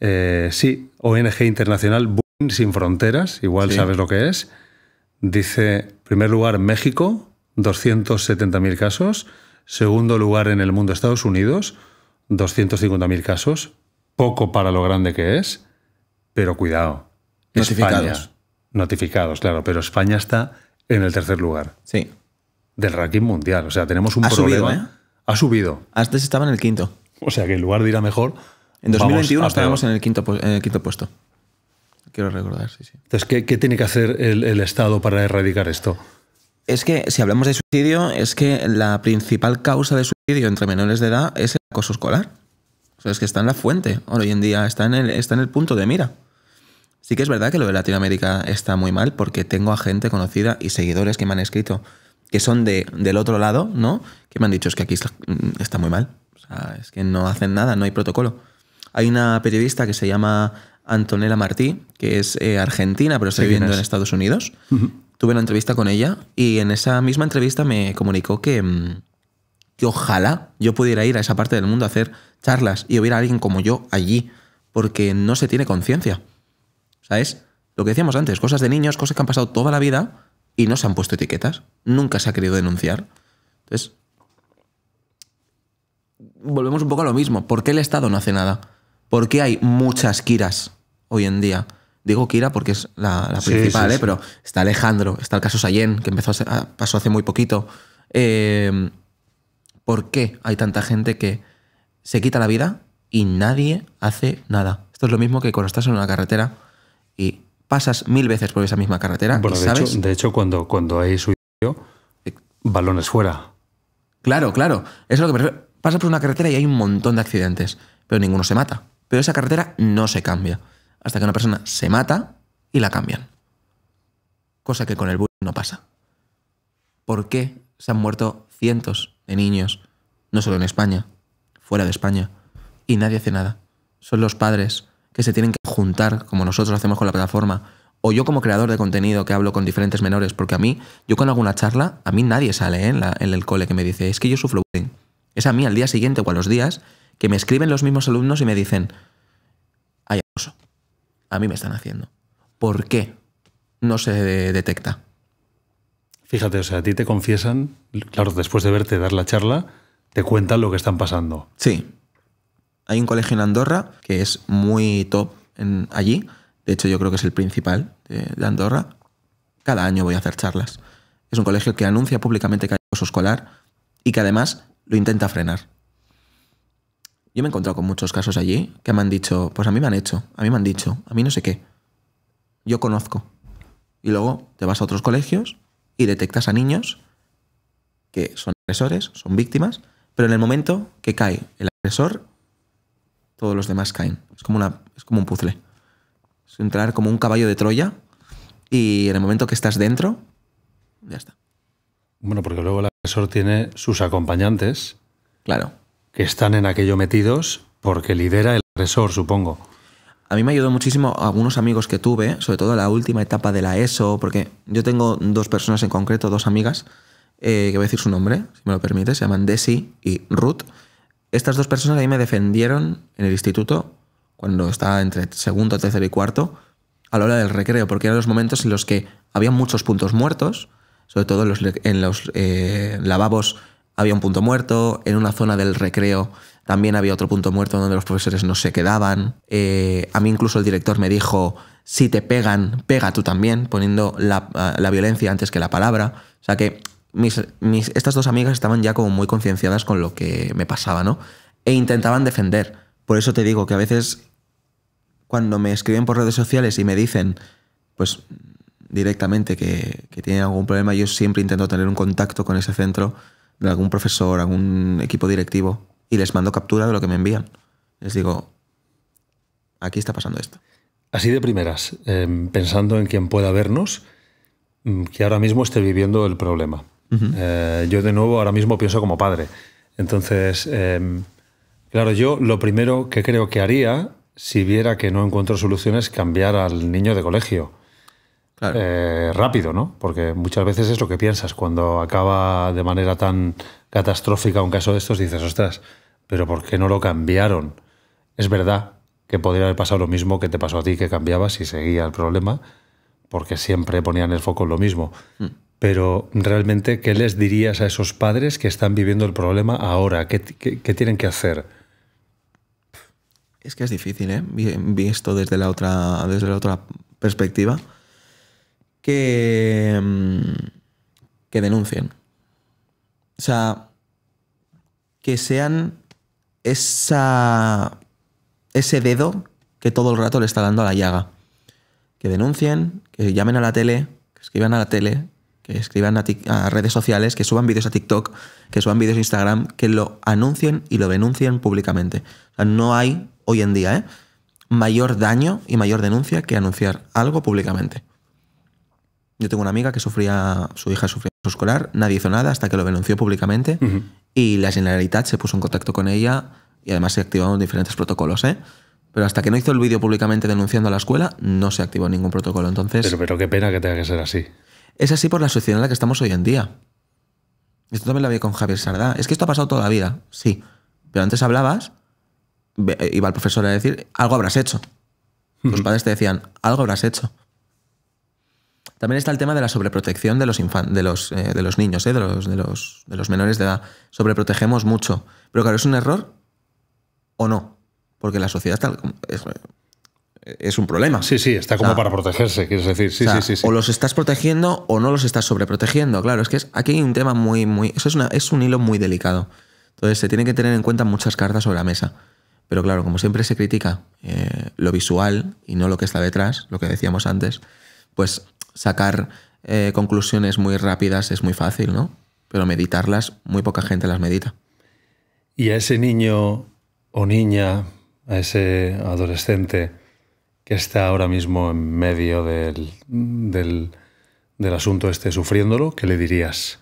eh, sí, ONG Internacional sin fronteras, igual sabes lo que es. Dice, primer lugar, México, 270.000 casos. Segundo lugar en el mundo, Estados Unidos, 250.000 casos. Poco para lo grande que es, pero cuidado. Notificados. notificados, claro, pero España está en el tercer lugar. Sí. Del ranking mundial. O sea, tenemos un ha problema. Subido, ¿eh? Ha subido. Antes estaba en el quinto. O sea que en lugar de ir a mejor. En 2021 estábamos en el quinto, en el eh, quinto puesto quiero recordar, sí, sí. Entonces, ¿qué, tiene que hacer el, Estado para erradicar esto? Es que si hablamos de suicidio, es que la principal causa de suicidio entre menores de edad es el acoso escolar. O sea, es que está en la fuente hoy en día, está en el, está en el punto de mira. Sí que es verdad que lo de Latinoamérica está muy mal porque tengo a gente conocida y seguidores que me han escrito que son de, del otro lado, ¿no? Que me han dicho es que aquí está mm, muy mal. O sea, es que no hacen nada, no hay protocolo. Hay una periodista que se llama Antonella Martí, que es eh, argentina, pero está viviendo en Estados Unidos. Tuve una entrevista con ella y en esa misma entrevista me comunicó que, mm, que ojalá yo pudiera ir a esa parte del mundo a hacer charlas y hubiera alguien como yo allí, porque no se tiene conciencia. ¿Sabes? Lo que decíamos antes, cosas de niños, cosas que han pasado toda la vida y no se han puesto etiquetas, nunca se ha querido denunciar. Entonces, volvemos un poco a lo mismo. ¿Por qué el Estado no hace nada? ¿Por qué hay muchas Kiras hoy en día? Digo Kira porque es la, principal, ¿eh? pero está Alejandro, está el caso Sayen, que empezó ah, pasó hace muy poquito. Em, ¿Por qué hay tanta gente que se quita la vida y nadie hace nada? Esto es lo mismo que cuando estás en una carretera y pasas mil veces por esa misma carretera. de, Hecho, cuando, cuando hay suicidio, balones fuera. Claro, claro. Eso es lo que Pasa por una carretera y hay un montón de accidentes, pero ninguno se mata pero esa carretera no se cambia hasta que una persona se mata y la cambian. Cosa que con el bullying no pasa. ¿Por qué se han muerto cientos de niños, no solo en España, fuera de España, y nadie hace nada? Son los padres que se tienen que juntar, como nosotros hacemos con la plataforma, o yo como creador de contenido que hablo con diferentes menores, porque a mí, yo con alguna charla, a mí nadie sale ¿eh? en, en el cole que me dice, es que yo sufro bullying. Es a mí al día siguiente o a los días que me escriben los mismos alumnos y me dicen, hay acoso, a mí me están haciendo. ¿Por qué no se detecta? Fíjate, o sea, a ti te confiesan, claro, después de verte dar la charla, te cuentan lo que están pasando. Sí. Hay un colegio en Andorra que es muy top allí. De hecho, yo creo que es el principal de, de Andorra. Cada año voy a hacer charlas. Es un colegio que anuncia públicamente que hay acoso escolar y que además lo intenta frenar. Yo me he encontrado con muchos casos allí que me han dicho, pues a mí me han hecho, a mí me han dicho, a mí no sé qué. Yo conozco. Y luego te vas a otros colegios y detectas a niños que son agresores, son víctimas, pero en el momento que cae el agresor, todos los demás caen. Es como, una, es como un puzzle. Es entrar como un caballo de Troya y en el momento que estás dentro, ya está. Bueno, porque luego el agresor tiene sus acompañantes. Claro que están en aquello metidos porque lidera el agresor, supongo. A mí me ayudó muchísimo algunos amigos que tuve, sobre todo la última etapa de la ESO, porque yo tengo dos personas en concreto, dos amigas, eh, que voy a decir su nombre, si me lo permite, se llaman Desi y Ruth. Estas dos personas ahí me defendieron en el instituto, cuando estaba entre segundo, tercero y cuarto, a la hora del recreo, porque eran los momentos en los que había muchos puntos muertos, sobre todo en los, en los eh, lavabos había un punto muerto, en una zona del recreo también había otro punto muerto donde los profesores no se quedaban. Eh, a mí incluso el director me dijo, si te pegan, pega tú también, poniendo la, ah, la violencia antes que la palabra. O sea que mis, mis, estas dos amigas estaban ya como muy concienciadas con lo que me pasaba, ¿no? E intentaban defender. Por eso te digo que a veces cuando me escriben por redes sociales y me dicen, pues directamente que, que tienen algún problema, yo siempre intento tener un contacto con ese centro de algún profesor, algún equipo directivo, y les mando captura de lo que me envían. Les digo, aquí está pasando esto. Así de primeras, em, pensando en quien pueda vernos, mm, que ahora mismo esté viviendo el problema. Eh, yo de nuevo ahora mismo pienso como padre. Entonces, em, claro, yo lo primero que creo que haría, si viera que no encuentro soluciones, cambiar al niño de colegio. Eh, rápido, ¿no? Porque muchas veces es lo que piensas. Cuando acaba de manera tan catastrófica un caso de estos, dices, ostras, pero ¿por qué no lo cambiaron? Es verdad que podría haber pasado lo mismo que te pasó a ti, que cambiabas y seguía el problema, porque siempre ponían el foco en lo mismo. Hmm. Pero realmente, ¿qué les dirías a esos padres que están viviendo el problema ahora? ¿Qué, tienen que hacer? Es que es difícil, ¿eh? Visto desde la otra, desde la otra perspectiva Mm, que, denuncien. O sea, que sean esa, ese dedo que todo el rato le está dando a la llaga. Que denuncien, que llamen a la tele, que escriban a la tele, que escriban a, redes sociales, que suban vídeos a TikTok, que suban vídeos a Instagram, que lo anuncien y lo denuncien públicamente. O sea, no hay hoy en día ¿eh? mayor daño y mayor denuncia que anunciar algo públicamente. Yo tengo una amiga que sufría, su hija sufría su escolar, nadie hizo nada hasta que lo denunció públicamente y la Generalitat se puso en contacto con ella y además se activaron diferentes protocolos, ¿eh? Pero hasta que no hizo el vídeo públicamente denunciando a la escuela, no se activó ningún protocolo. Entonces. Pero, pero qué pena que tenga que ser así. Es así por la sociedad en la que estamos hoy en día. Esto también lo vi con Javier Sardá. Es que esto ha pasado toda la vida, sí. Pero antes hablabas, iba el profesor a decir, algo habrás hecho. Tus padres te decían, algo habrás hecho. También está el tema de la sobreprotección de los, de eh, de los niños, eh, de, los, de, los, menores de edad. Sobreprotegemos mucho. Pero claro, ¿es un error o no? Porque la sociedad tal es, es, un problema. Sí, sí, está como para protegerse, quieres decir. Sí, o sí, sí, O los estás protegiendo o no los estás sobreprotegiendo. Claro, es que es, aquí hay un tema muy, muy. Eso es, es un hilo muy delicado. Entonces se tienen que tener en cuenta muchas cartas sobre la mesa. Pero claro, como siempre se critica eh, lo visual y no lo que está detrás, lo que decíamos antes, pues sacar eh, conclusiones muy rápidas es muy fácil, ¿no? Pero meditarlas, muy poca gente las medita. Y a ese niño o niña, a ese adolescente que está ahora mismo en medio del, del, del asunto este, sufriéndolo, ¿qué le dirías?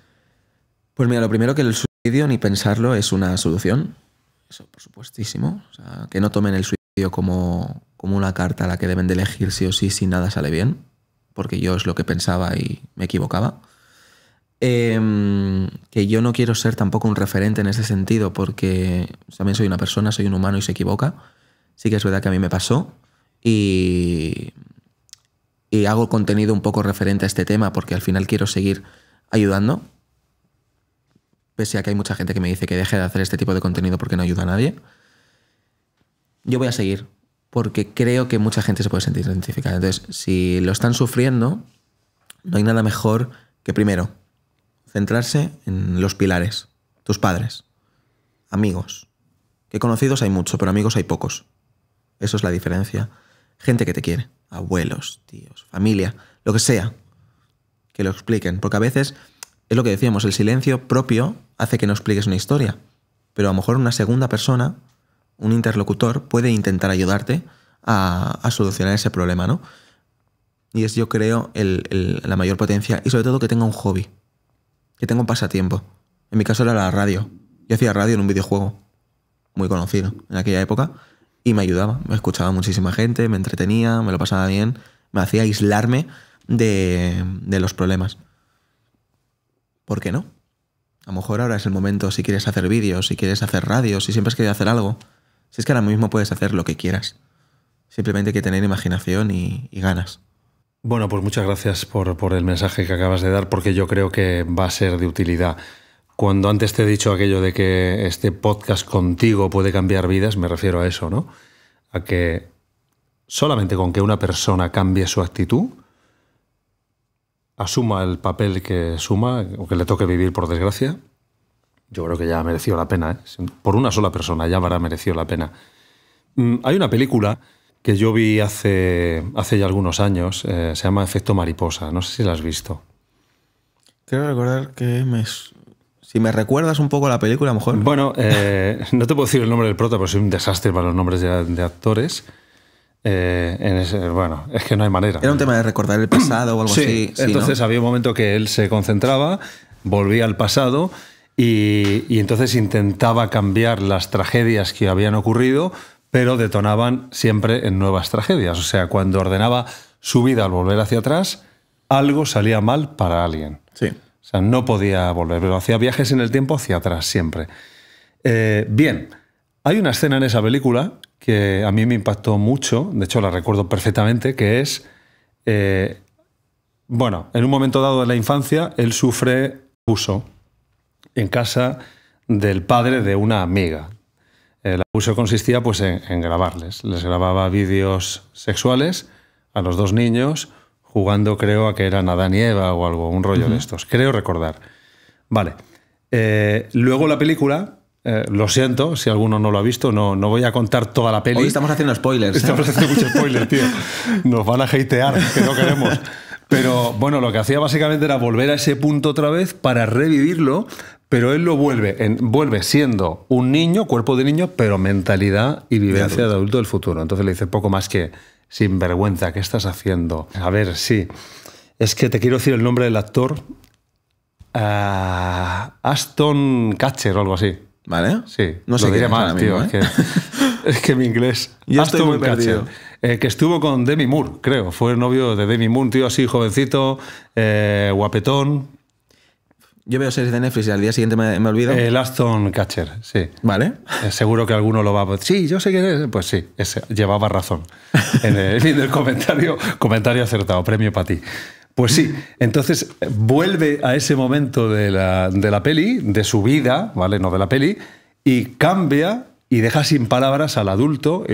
Pues mira, lo primero que el suicidio, ni pensarlo, es una solución. Eso, por supuestísimo. que no tomen el suicidio como, como una carta a la que deben de elegir sí o sí si nada sale bien porque yo es lo que pensaba y me equivocaba. Em, que yo no quiero ser tampoco un referente en ese sentido, porque también soy una persona, soy un humano y se equivoca. Sí que es verdad que a mí me pasó y, y hago contenido un poco referente a este tema, porque al final quiero seguir ayudando, pese a que hay mucha gente que me dice que deje de hacer este tipo de contenido porque no ayuda a nadie. Yo voy a seguir porque creo que mucha gente se puede sentir identificada. Entonces, si lo están sufriendo, no hay nada mejor que primero centrarse en los pilares, tus padres, amigos, que conocidos hay mucho, pero amigos hay pocos. Eso es la diferencia. Gente que te quiere, abuelos, tíos, familia, lo que sea, que lo expliquen, porque a veces es lo que decíamos, el silencio propio hace que no expliques una historia, pero a lo mejor una segunda persona un interlocutor puede intentar ayudarte a, solucionar ese problema, ¿no? Y es, yo creo, la mayor potencia. Y sobre todo que tenga un hobby, que tenga un pasatiempo. En mi caso era la radio. Yo hacía radio en un videojuego muy conocido en aquella época y me ayudaba. Me escuchaba muchísima gente, me entretenía, me lo pasaba bien, me hacía aislarme de, de los problemas. ¿Por qué no? A lo mejor ahora es el momento si quieres hacer vídeos, si quieres hacer radio, si siempre has querido hacer algo, si es que ahora mismo puedes hacer lo que quieras. Simplemente hay que tener imaginación y, ganas. Bueno, pues muchas gracias por, el mensaje que acabas de dar, porque yo creo que va a ser de utilidad. Cuando antes te he dicho aquello de que este podcast contigo puede cambiar vidas, me refiero a eso, ¿no? A que solamente con que una persona cambie su actitud, asuma el papel que suma o que le toque vivir, por desgracia, yo creo que ya mereció la pena. ¿eh? Por una sola persona ya habrá merecido la pena. Mm, hay una película que yo vi hace, hace ya algunos años, eh, se llama Efecto Mariposa, no sé si la has visto. Quiero recordar que me, si me recuerdas un poco la película, a lo mejor. Bueno, eh, [LAUGHS] no te puedo decir el nombre del prota, porque soy un desastre para los nombres de, actores. en bueno, es que no hay manera. Era un tema de recordar el pasado o algo así. Sí, entonces había un momento que él se concentraba, volvía al pasado y, entonces intentaba cambiar las tragedias que habían ocurrido, pero detonaban siempre en nuevas tragedias. O sea, cuando ordenaba su vida al volver hacia atrás, algo salía mal para alguien. Sí. O sea, no podía volver, pero hacía viajes en el tiempo hacia atrás siempre. Eh, bien, hay una escena en esa película que a mí me impactó mucho, de hecho la recuerdo perfectamente, que es, eh, bueno, en un momento dado de la infancia, él sufre abuso en casa del padre de una amiga. El eh, abuso consistía pues, en, grabarles. Les grababa vídeos sexuales a los dos niños, jugando creo a que eran Adán y Eva o algo, un rollo de estos. Creo recordar. Vale. Eh, luego la película, eh, lo siento si alguno no lo ha visto, no, no voy a contar toda la peli. Hoy estamos haciendo spoilers. Estamos haciendo mucho spoilers, tío. Nos van a hatear, que no queremos. Pero bueno, lo que hacía básicamente era volver a ese punto otra vez para revivirlo, pero él lo vuelve, vuelve siendo un niño, cuerpo de niño, pero mentalidad y vivencia de adulto del futuro. Entonces le dice poco más que sin vergüenza, ¿qué estás haciendo? A ver, sí. Es que te quiero decir el nombre del actor. Ah, Aston Catcher o algo así. ¿Vale? Sí. No sé lo diré tío. ¿eh? es, que, mi inglés. Aston estoy eh, que estuvo con Demi Moore, creo. Fue el novio de Demi Moore, tío así jovencito, eh, guapetón. Yo veo series de Netflix y al día siguiente me, olvido. El eh, Aston Catcher, sí. Vale. Eh, seguro que alguno lo va a. Sí, yo sé que es. Pues sí, llevaba razón. [LAUGHS] En el, en del comentario, comentario acertado, premio para ti. Pues sí, entonces eh, vuelve a ese momento de la, peli, de su vida, ¿vale? No de la peli, y cambia y deja sin palabras al adulto,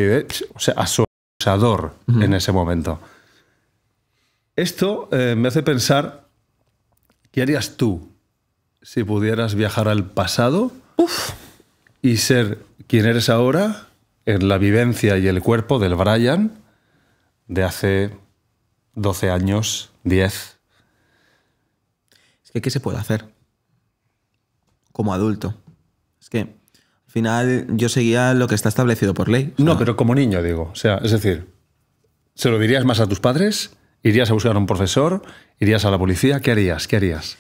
o sea, a su abusador en ese momento. Esto me hace pensar, ¿qué harías tú si pudieras viajar al pasado y ser quien eres ahora en la vivencia y el cuerpo del Brian de hace 12 años, 10. Es que, ¿qué se puede hacer? Como adulto. Es que, al final, yo seguía lo que está establecido por ley. no, pero como niño, digo. O sea, es decir, ¿se lo dirías más a tus padres? ¿Irías a buscar a un profesor? ¿Irías a la policía? ¿Qué harías? ¿Qué harías?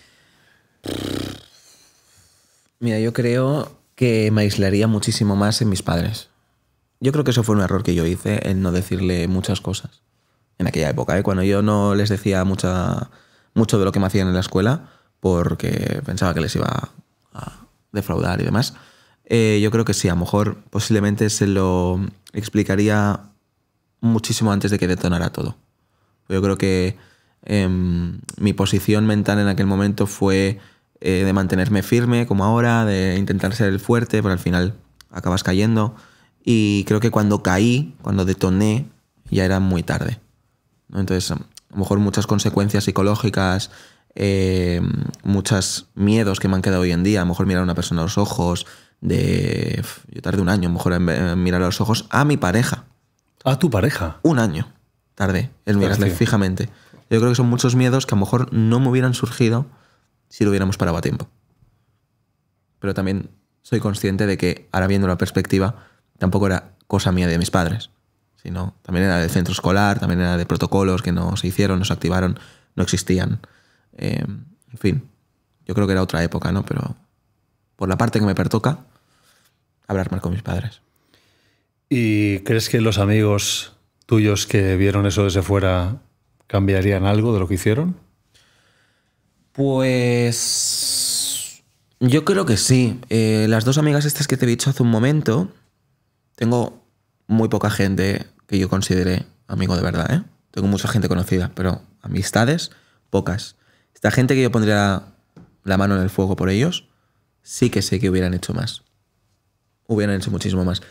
Mira, yo creo que me aislaría muchísimo más en mis padres. Yo creo que eso fue un error que yo hice en no decirle muchas cosas. En aquella época, ¿eh? cuando yo no les decía mucha, mucho de lo que me hacían en la escuela, porque pensaba que les iba a defraudar y demás. Eh, yo creo que sí, a lo mejor posiblemente se lo explicaría muchísimo antes de que detonara todo. Yo creo que em, mi posición mental en aquel momento fue eh, de mantenerme firme como ahora, de intentar ser el fuerte, pero al final acabas cayendo. Y creo que cuando caí, cuando detoné, ya era muy tarde. Entonces, a lo mejor muchas consecuencias psicológicas, eh, muchos miedos que me han quedado hoy en día, a lo mejor mirar a una persona a los ojos, de... Yo tardé un año, a lo mejor en mirar a los ojos a mi pareja. ¿A tu pareja? Un año tardé en mirarle fijamente. Yo creo que son muchos miedos que a lo mejor no me hubieran surgido si lo hubiéramos parado a tiempo. Pero también soy consciente de que, ahora viendo la perspectiva, tampoco era cosa mía de mis padres, sino también era de centro escolar, también era de protocolos que no se hicieron, no se activaron, no existían. Eh, en fin, yo creo que era otra época, ¿no? Pero por la parte que me pertoca, hablar mal con mis padres. ¿Y crees que los amigos tuyos que vieron eso desde fuera cambiarían algo de lo que hicieron? Pues. Yo creo que sí. Eh, las dos amigas estas que te he dicho hace un momento. Tengo muy poca gente que yo considere amigo de verdad, ¿eh? Tengo mucha gente conocida, pero amistades, pocas. Esta gente que yo pondría la mano en el fuego por ellos, sí que sé que hubieran hecho más. Hubieran hecho muchísimo más.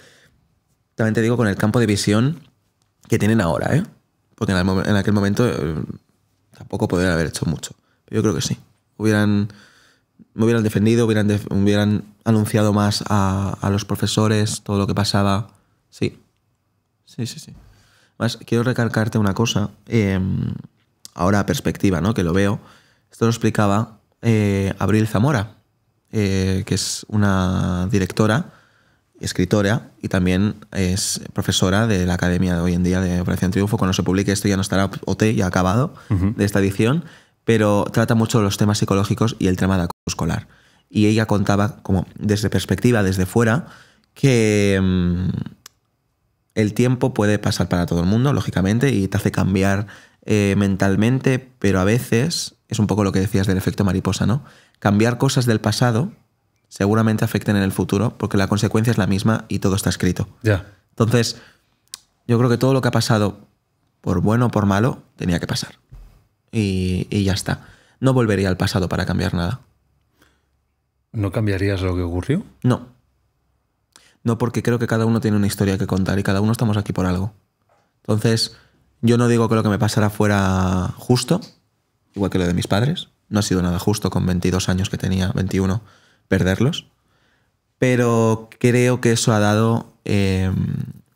También te digo con el campo de visión que tienen ahora, ¿eh? Porque en, aquel momento eh, tampoco podrían haber hecho mucho. Yo creo que sí. Hubieran, me hubieran defendido, hubieran, hubieran anunciado más a, los profesores todo lo que pasaba. Sí. Sí, sí, sí. Más, quiero recalcarte una cosa. Em, ahora, perspectiva, ¿no? Que lo veo. Esto lo explicaba eh, Abril Zamora, eh, que es una directora, escritora y también es profesora de la Academia de hoy en día de Operación Triunfo. Cuando se publique esto ya no estará OT, ya acabado de esta edición pero trata mucho los temas psicológicos y el tema de acoso escolar. Y ella contaba, como desde perspectiva, desde fuera, que mm, el tiempo puede pasar para todo el mundo, lógicamente, y te hace cambiar eh, mentalmente, pero a veces es un poco lo que decías del efecto mariposa, ¿no? Cambiar cosas del pasado seguramente afecten en el futuro, porque la consecuencia es la misma y todo está escrito. Ya. Entonces, yo creo que todo lo que ha pasado, por bueno o por malo, tenía que pasar y, ya está. No volvería al pasado para cambiar nada. ¿No cambiarías lo que ocurrió? No. No, porque creo que cada uno tiene una historia que contar y cada uno estamos aquí por algo. Entonces, yo no digo que lo que me pasara fuera justo, igual que lo de mis padres. No ha sido nada justo con 22 años que tenía, 21, perderlos. Pero creo que eso ha dado em,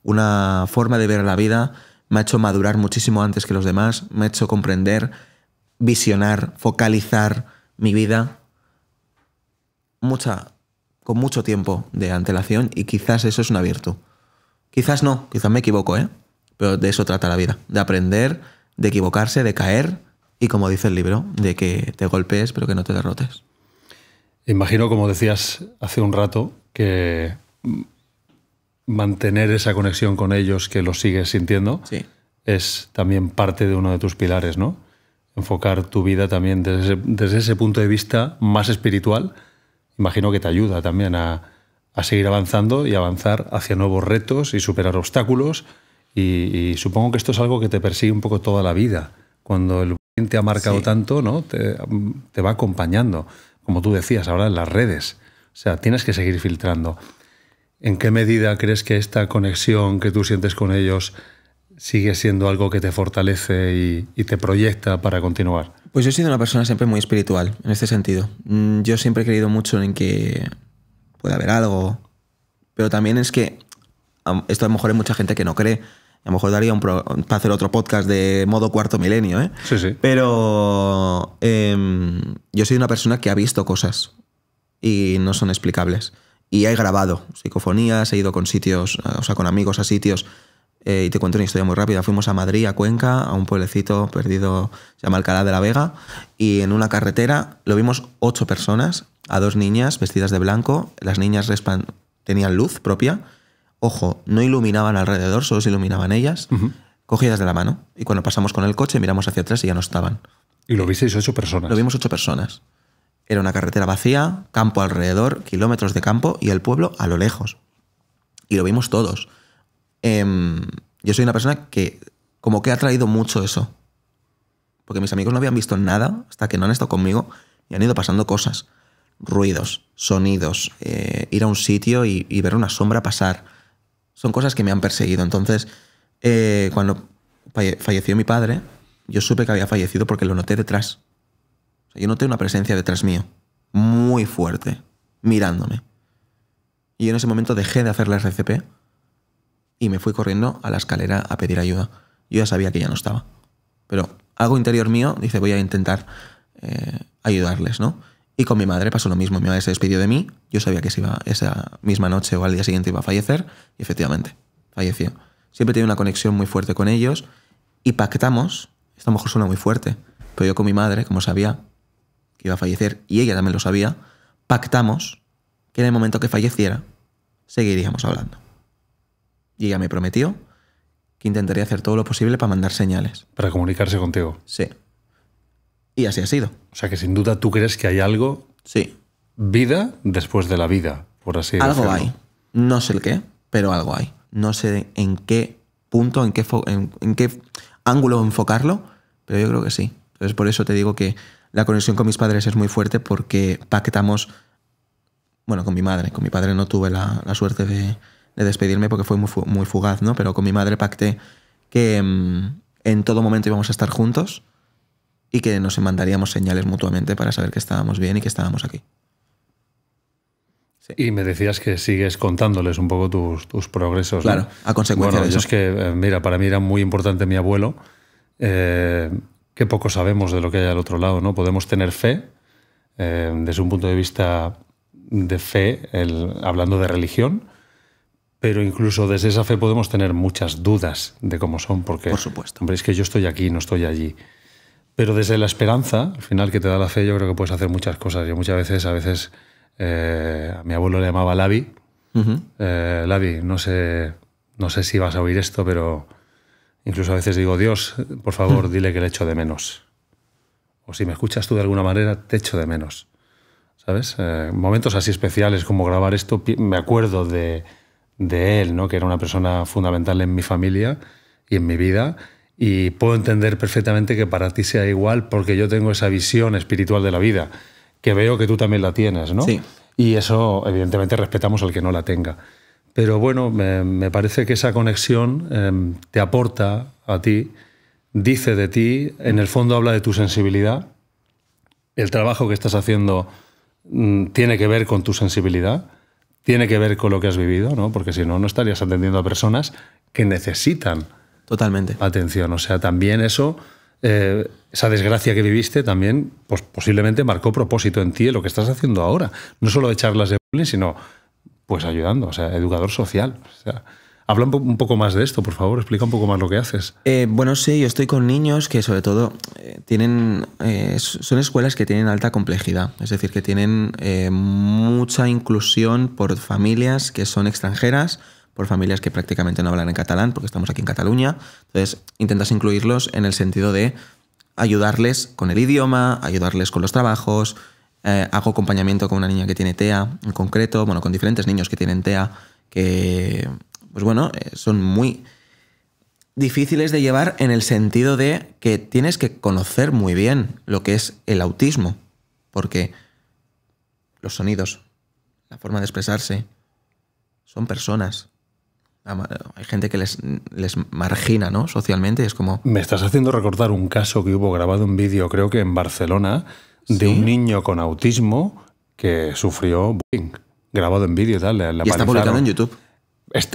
una forma de ver la vida, me ha hecho madurar muchísimo antes que los demás, me ha hecho comprender visionar, focalizar mi vida mucha, con mucho tiempo de antelación y quizás eso es una virtud. Quizás no, quizás me equivoco, ¿eh? Pero de eso trata la vida, de aprender, de equivocarse, de caer y como dice el libro, de que te golpees pero que no te derrotes. Imagino, como decías hace un rato, que mantener esa conexión con ellos que lo sigues sintiendo es también parte de uno de tus pilares, ¿no? enfocar tu vida también desde ese, punto de vista más espiritual, imagino que te ayuda también a, seguir avanzando y avanzar hacia nuevos retos y superar obstáculos. Y, supongo que esto es algo que te persigue un poco toda la vida. Cuando el bien te ha marcado tanto, ¿no? Te, te, va acompañando. Como tú decías ahora en las redes. O sea, tienes que seguir filtrando. ¿En qué medida crees que esta conexión que tú sientes con ellos sigue siendo algo que te fortalece y, te proyecta para continuar? Pues yo he sido una persona siempre muy espiritual en este sentido. Mm, yo siempre he creído mucho en que puede haber algo, pero también es que esto a lo mejor hay mucha gente que no cree. A lo mejor daría un para hacer otro podcast de modo cuarto milenio, ¿eh? Sí, sí. Pero em, yo soy una persona que ha visto cosas y no son explicables. Y he grabado psicofonías, he ido con sitios, o sea, con amigos a sitios eh, y te cuento una historia muy rápida. Fuimos a Madrid, a Cuenca, a un pueblecito perdido, se llama Alcalá de la Vega, y en una carretera lo vimos ocho personas, a dos niñas vestidas de blanco. Las niñas tenían luz propia. Ojo, no iluminaban alrededor, solo se iluminaban ellas, cogidas de la mano. Y cuando pasamos con el coche, miramos hacia atrás y ya no estaban. ¿Y lo visteis ocho personas? Lo vimos ocho personas. Era una carretera vacía, campo alrededor, kilómetros de campo y el pueblo a lo lejos. Y lo vimos todos. Em, yo soy una persona que como que ha traído mucho eso. Porque mis amigos no habían visto nada hasta que no han estado conmigo y han ido pasando cosas. Ruidos, sonidos, eh, ir a un sitio y, ver una sombra pasar. Son cosas que me han perseguido. Entonces, eh, cuando falleció mi padre, yo supe que había fallecido porque lo noté detrás. yo noté una presencia detrás mío, muy fuerte, mirándome. Y en ese momento dejé de hacer la RCP y me fui corriendo a la escalera a pedir ayuda. Yo ya sabía que ya no estaba. Pero algo interior mío dice, voy a intentar eh, ayudarles, ¿no? Y con mi madre pasó lo mismo. Mi madre se despidió de mí. Yo sabía que iba esa misma noche o al día siguiente iba a fallecer. Y efectivamente, falleció. Siempre tenía una conexión muy fuerte con ellos. Y pactamos. Esto a lo mejor suena muy fuerte. Pero yo con mi madre, como sabía que iba a fallecer y ella también lo sabía, pactamos que en el momento que falleciera seguiríamos hablando. Y ella me prometió que intentaría hacer todo lo posible para mandar señales. Para comunicarse contigo. Sí. Y así ha sido. O sea que sin duda tú crees que hay algo. Sí. Vida después de la vida, por así algo decirlo. Algo hay. No sé el qué, pero algo hay. No sé en qué punto, en qué, qué ángulo enfocarlo, pero yo creo que sí. Entonces por eso te digo que la conexión con mis padres es muy fuerte porque pactamos, bueno, con mi madre, con mi padre no tuve la suerte de, de despedirme porque fue muy, muy fugaz, ¿no? Pero con mi madre pacté que mm, en todo momento íbamos a estar juntos y que nos mandaríamos señales mutuamente para saber que estábamos bien y que estábamos aquí. Y me decías que sigues contándoles un poco tus, progresos. Claro, a consecuencia bueno, de eso. es que, eh, mira, para mí era muy importante mi abuelo. Eh, que qué poco sabemos de lo que hay al otro lado, ¿no? Podemos tener fe, eh, desde un punto de vista de fe, el, hablando de religión, pero incluso desde esa fe podemos tener muchas dudas de cómo son, porque, por supuesto. hombre, es que yo estoy aquí, no estoy allí. Pero desde la esperanza, al final que te da la fe, yo creo que puedes hacer muchas cosas. Yo muchas veces, a veces, eh, a mi abuelo le llamaba Lavi. Uh Lavi, no sé, no sé si vas a oír esto, pero incluso a veces digo, Dios, por favor, [LAUGHS] dile que le echo de menos. O si me escuchas tú de alguna manera, te echo de menos. ¿Sabes? Eh, momentos así especiales como grabar esto, me acuerdo de, de él, ¿no? que era una persona fundamental en mi familia y en mi vida. Y puedo entender perfectamente que para ti sea igual porque yo tengo esa visión espiritual de la vida, que veo que tú también la tienes, ¿no? Y eso, evidentemente, respetamos al que no la tenga. Pero bueno, me, parece que esa conexión em, te aporta a ti, dice de ti, en el fondo habla de tu sensibilidad. El trabajo que estás haciendo mm, tiene que ver con tu sensibilidad tiene que ver con lo que has vivido, ¿no? Porque si no, no estarías atendiendo a personas que necesitan Totalmente. atención. O sea, también eso, eh, esa desgracia que viviste, también pues posiblemente marcó propósito en ti en lo que estás haciendo ahora. No solo de charlas de bullying, sino pues ayudando, o sea, educador social. Habla un poco más de esto, por favor, explica un poco más lo que haces. Eh, bueno, sí, yo estoy con niños que sobre todo eh, tienen, eh, son escuelas que tienen alta complejidad, es decir, que tienen mucha inclusión por familias que son extranjeras, por familias que prácticamente no hablan en catalán, porque estamos aquí en Cataluña. Entonces, intentas incluirlos en el sentido de ayudarles con el idioma, ayudarles con los trabajos. hago acompañamiento con una niña que tiene TEA en concreto, bueno, con diferentes niños que tienen TEA que pues bueno, eh, son muy difíciles de llevar en el sentido de que tienes que conocer muy bien lo que es el autismo, porque los sonidos, la forma de expresarse, son personas. Hay gente que les, les margina, ¿no? Socialmente, es como... Me estás haciendo recordar un caso que hubo grabado un vídeo, creo que en Barcelona, de un niño con autismo que sufrió bullying, grabado en vídeo y tal. Le, y está publicado en YouTube.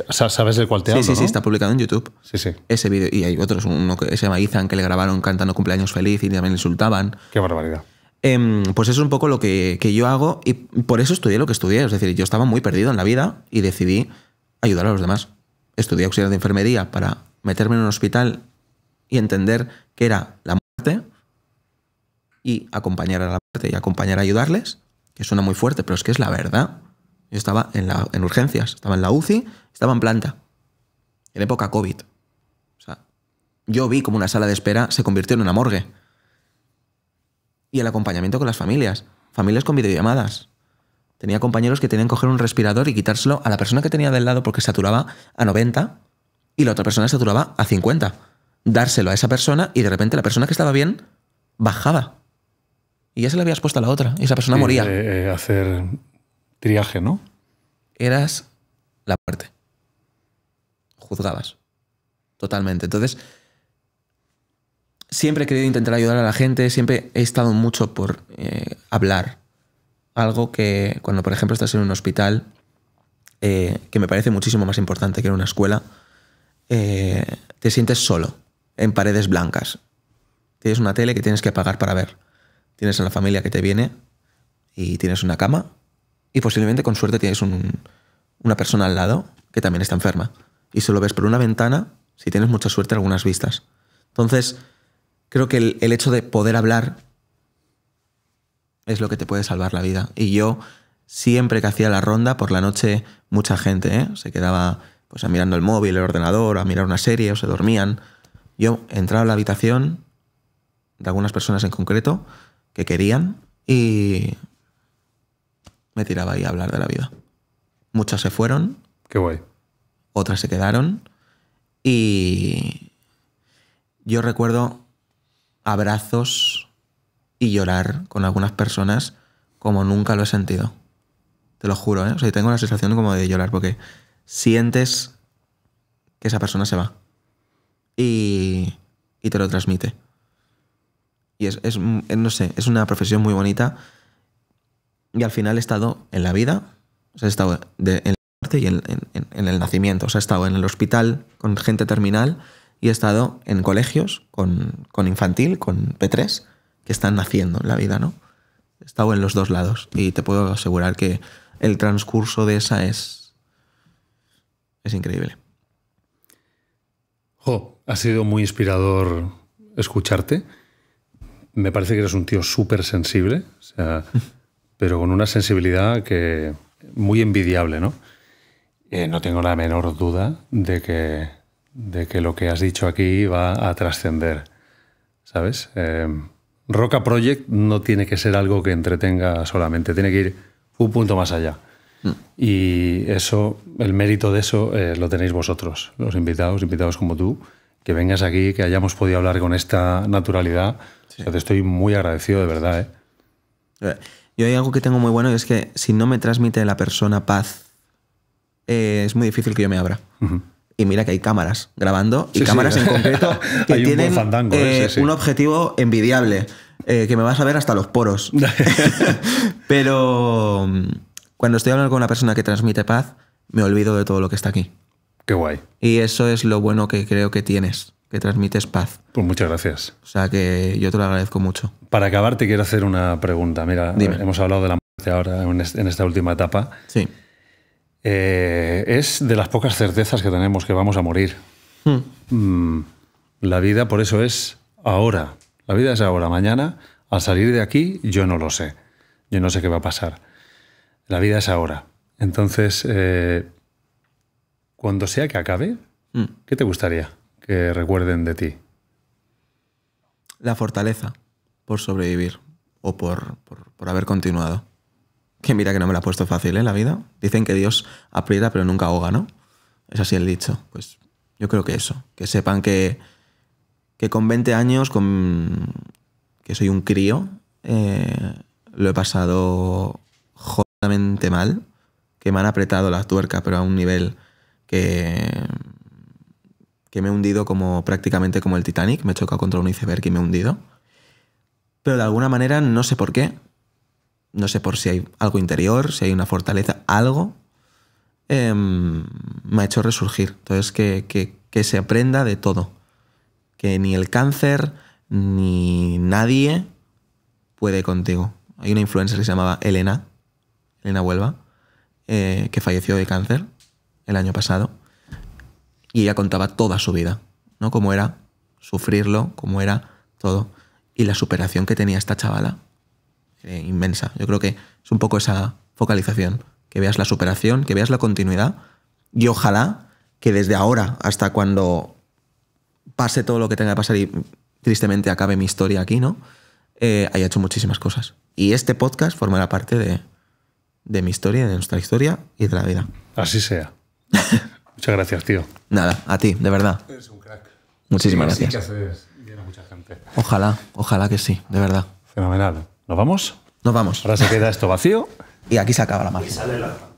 ¿Sabes el cual te hablo? Sí, sí, sí, está publicado en YouTube. Sí, sí. Ese vídeo. Y hay otros, uno que se llama Izan, que le grabaron cantando cumpleaños feliz y también le insultaban. Qué barbaridad. Em, pues eso es un poco lo que, que, yo hago y por eso estudié lo que estudié. Es decir, yo estaba muy perdido en la vida y decidí ayudar a los demás. Estudié auxiliar de enfermería para meterme en un hospital y entender que era la muerte y acompañar a la muerte y acompañar a ayudarles, que suena muy fuerte, pero es que es la verdad. Yo estaba en, la, en urgencias, estaba en la UCI, estaba en planta, en época COVID. O sea, yo vi como una sala de espera se convirtió en una morgue. Y el acompañamiento con las familias, familias con videollamadas. Tenía compañeros que tenían que coger un respirador y quitárselo a la persona que tenía del lado porque saturaba a 90 y la otra persona saturaba a 50. Dárselo a esa persona y de repente la persona que estaba bien bajaba. Y ya se le habías puesto a la otra y esa persona moría. Eh, Triaje, ¿no? Eras la parte. Juzgabas. Totalmente. Entonces, siempre he querido intentar ayudar a la gente, siempre he estado mucho por eh, hablar. Algo que cuando, por ejemplo, estás en un hospital, eh, que me parece muchísimo más importante que en una escuela, eh, te sientes solo, en paredes blancas. Tienes una tele que tienes que pagar para ver. Tienes a la familia que te viene y tienes una cama y posiblemente con suerte tienes una persona al lado que también está enferma. Y solo ves por una ventana, si tienes mucha suerte, algunas vistas. Entonces, creo que el, hecho de poder hablar es lo que te puede salvar la vida. Y yo siempre que hacía la ronda, por la noche mucha gente ¿eh? se quedaba pues, mirando el móvil, el ordenador, a mirar una serie o se dormían. Yo entraba a la habitación de algunas personas en concreto que querían y me tiraba ahí a hablar de la vida. Muchas se fueron. Qué guay. Otras se quedaron. Y yo recuerdo abrazos y llorar con algunas personas como nunca lo he sentido. Te lo juro, ¿eh? O sea, tengo la sensación como de llorar porque sientes que esa persona se va. Y, y te lo transmite. Y es, es, no sé, es una profesión muy bonita y al final he estado en la vida, he estado en la muerte y en, el nacimiento, o sea, he estado en el hospital con gente terminal y he estado en colegios con, con infantil, con P3, que están naciendo en la vida, ¿no? He estado en los dos lados y te puedo asegurar que el transcurso de esa es, es increíble. Jo, ha sido muy inspirador escucharte. Me parece que eres un tío súper sensible. O sea, [LAUGHS] pero con una sensibilidad que muy envidiable, ¿no? Eh, no tengo la menor duda de que, de que lo que has dicho aquí va a trascender, ¿sabes? Em, Roca Project no tiene que ser algo que entretenga solamente, tiene que ir un punto más allá. Mm. Y eso, el mérito de eso eh, lo tenéis vosotros, los invitados, invitados como tú, que vengas aquí, que hayamos podido hablar con esta naturalidad. te estoy muy agradecido, de verdad. ¿eh? eh yo hay algo que tengo muy bueno y es que si no me transmite la persona paz, eh, es muy difícil que yo me abra. Y mira que hay cámaras grabando y cámaras en concreto [LAUGHS] que tienen un, fandango, ¿eh? Eh, un, objetivo envidiable, que me vas a ver hasta los poros. [LAUGHS] Pero mm, cuando estoy hablando con una persona que transmite paz, me olvido de todo lo que está aquí. Qué guay. Y eso es lo bueno que creo que tienes que transmites paz. Pues muchas gracias. O sea que yo te lo agradezco mucho. Para acabar, te quiero hacer una pregunta. Mira, hemos hablado de la muerte ahora en esta última etapa. Sí. Eh, es de las pocas certezas que tenemos que vamos a morir. Hmm. Mm, la vida, por eso, es ahora. La vida es ahora. Mañana, al salir de aquí, yo no lo sé. Yo no sé qué va a pasar. La vida es ahora. Entonces, eh, cuando sea que acabe, hmm. ¿qué te gustaría? que recuerden de ti? La fortaleza por sobrevivir o por, haber continuado. Que mira que no me la ha puesto fácil, en ¿eh? La vida. Dicen que Dios aprieta pero nunca ahoga, ¿no? Es así el dicho. Pues yo creo que eso. Que sepan que, que con 20 años, con, que soy un crío, eh, lo he pasado jodidamente mal. Que me han apretado la tuerca, pero a un nivel que que me he hundido como prácticamente como el Titanic, me he chocado contra un iceberg y me he hundido. Pero de alguna manera, no sé por qué, no sé por si hay algo interior, si hay una fortaleza, algo, em, me ha hecho resurgir. Entonces, que, que, se aprenda de todo. Que ni el cáncer, ni nadie puede contigo. Hay una influencer que se llamaba Elena, Elena Huelva, eh, que falleció de cáncer el año pasado y ella contaba toda su vida, ¿no? Cómo era sufrirlo, cómo era todo. Y la superación que tenía esta chavala, eh, inmensa. Yo creo que es un poco esa focalización, que veas la superación, que veas la continuidad y ojalá que desde ahora hasta cuando pase todo lo que tenga que pasar y tristemente acabe mi historia aquí, ¿no? Eh, haya hecho muchísimas cosas. Y este podcast formará parte de, de mi historia, de nuestra historia y de la vida. Así sea. [LAUGHS] Muchas gracias, tío. Nada, a ti, de verdad. Eres un crack. Muchísimas gracias. que haces bien mucha gente. Ojalá, ojalá que sí, de verdad. Fenomenal. ¿Nos vamos? Nos vamos. Ahora se queda esto vacío. Y aquí se acaba la magia.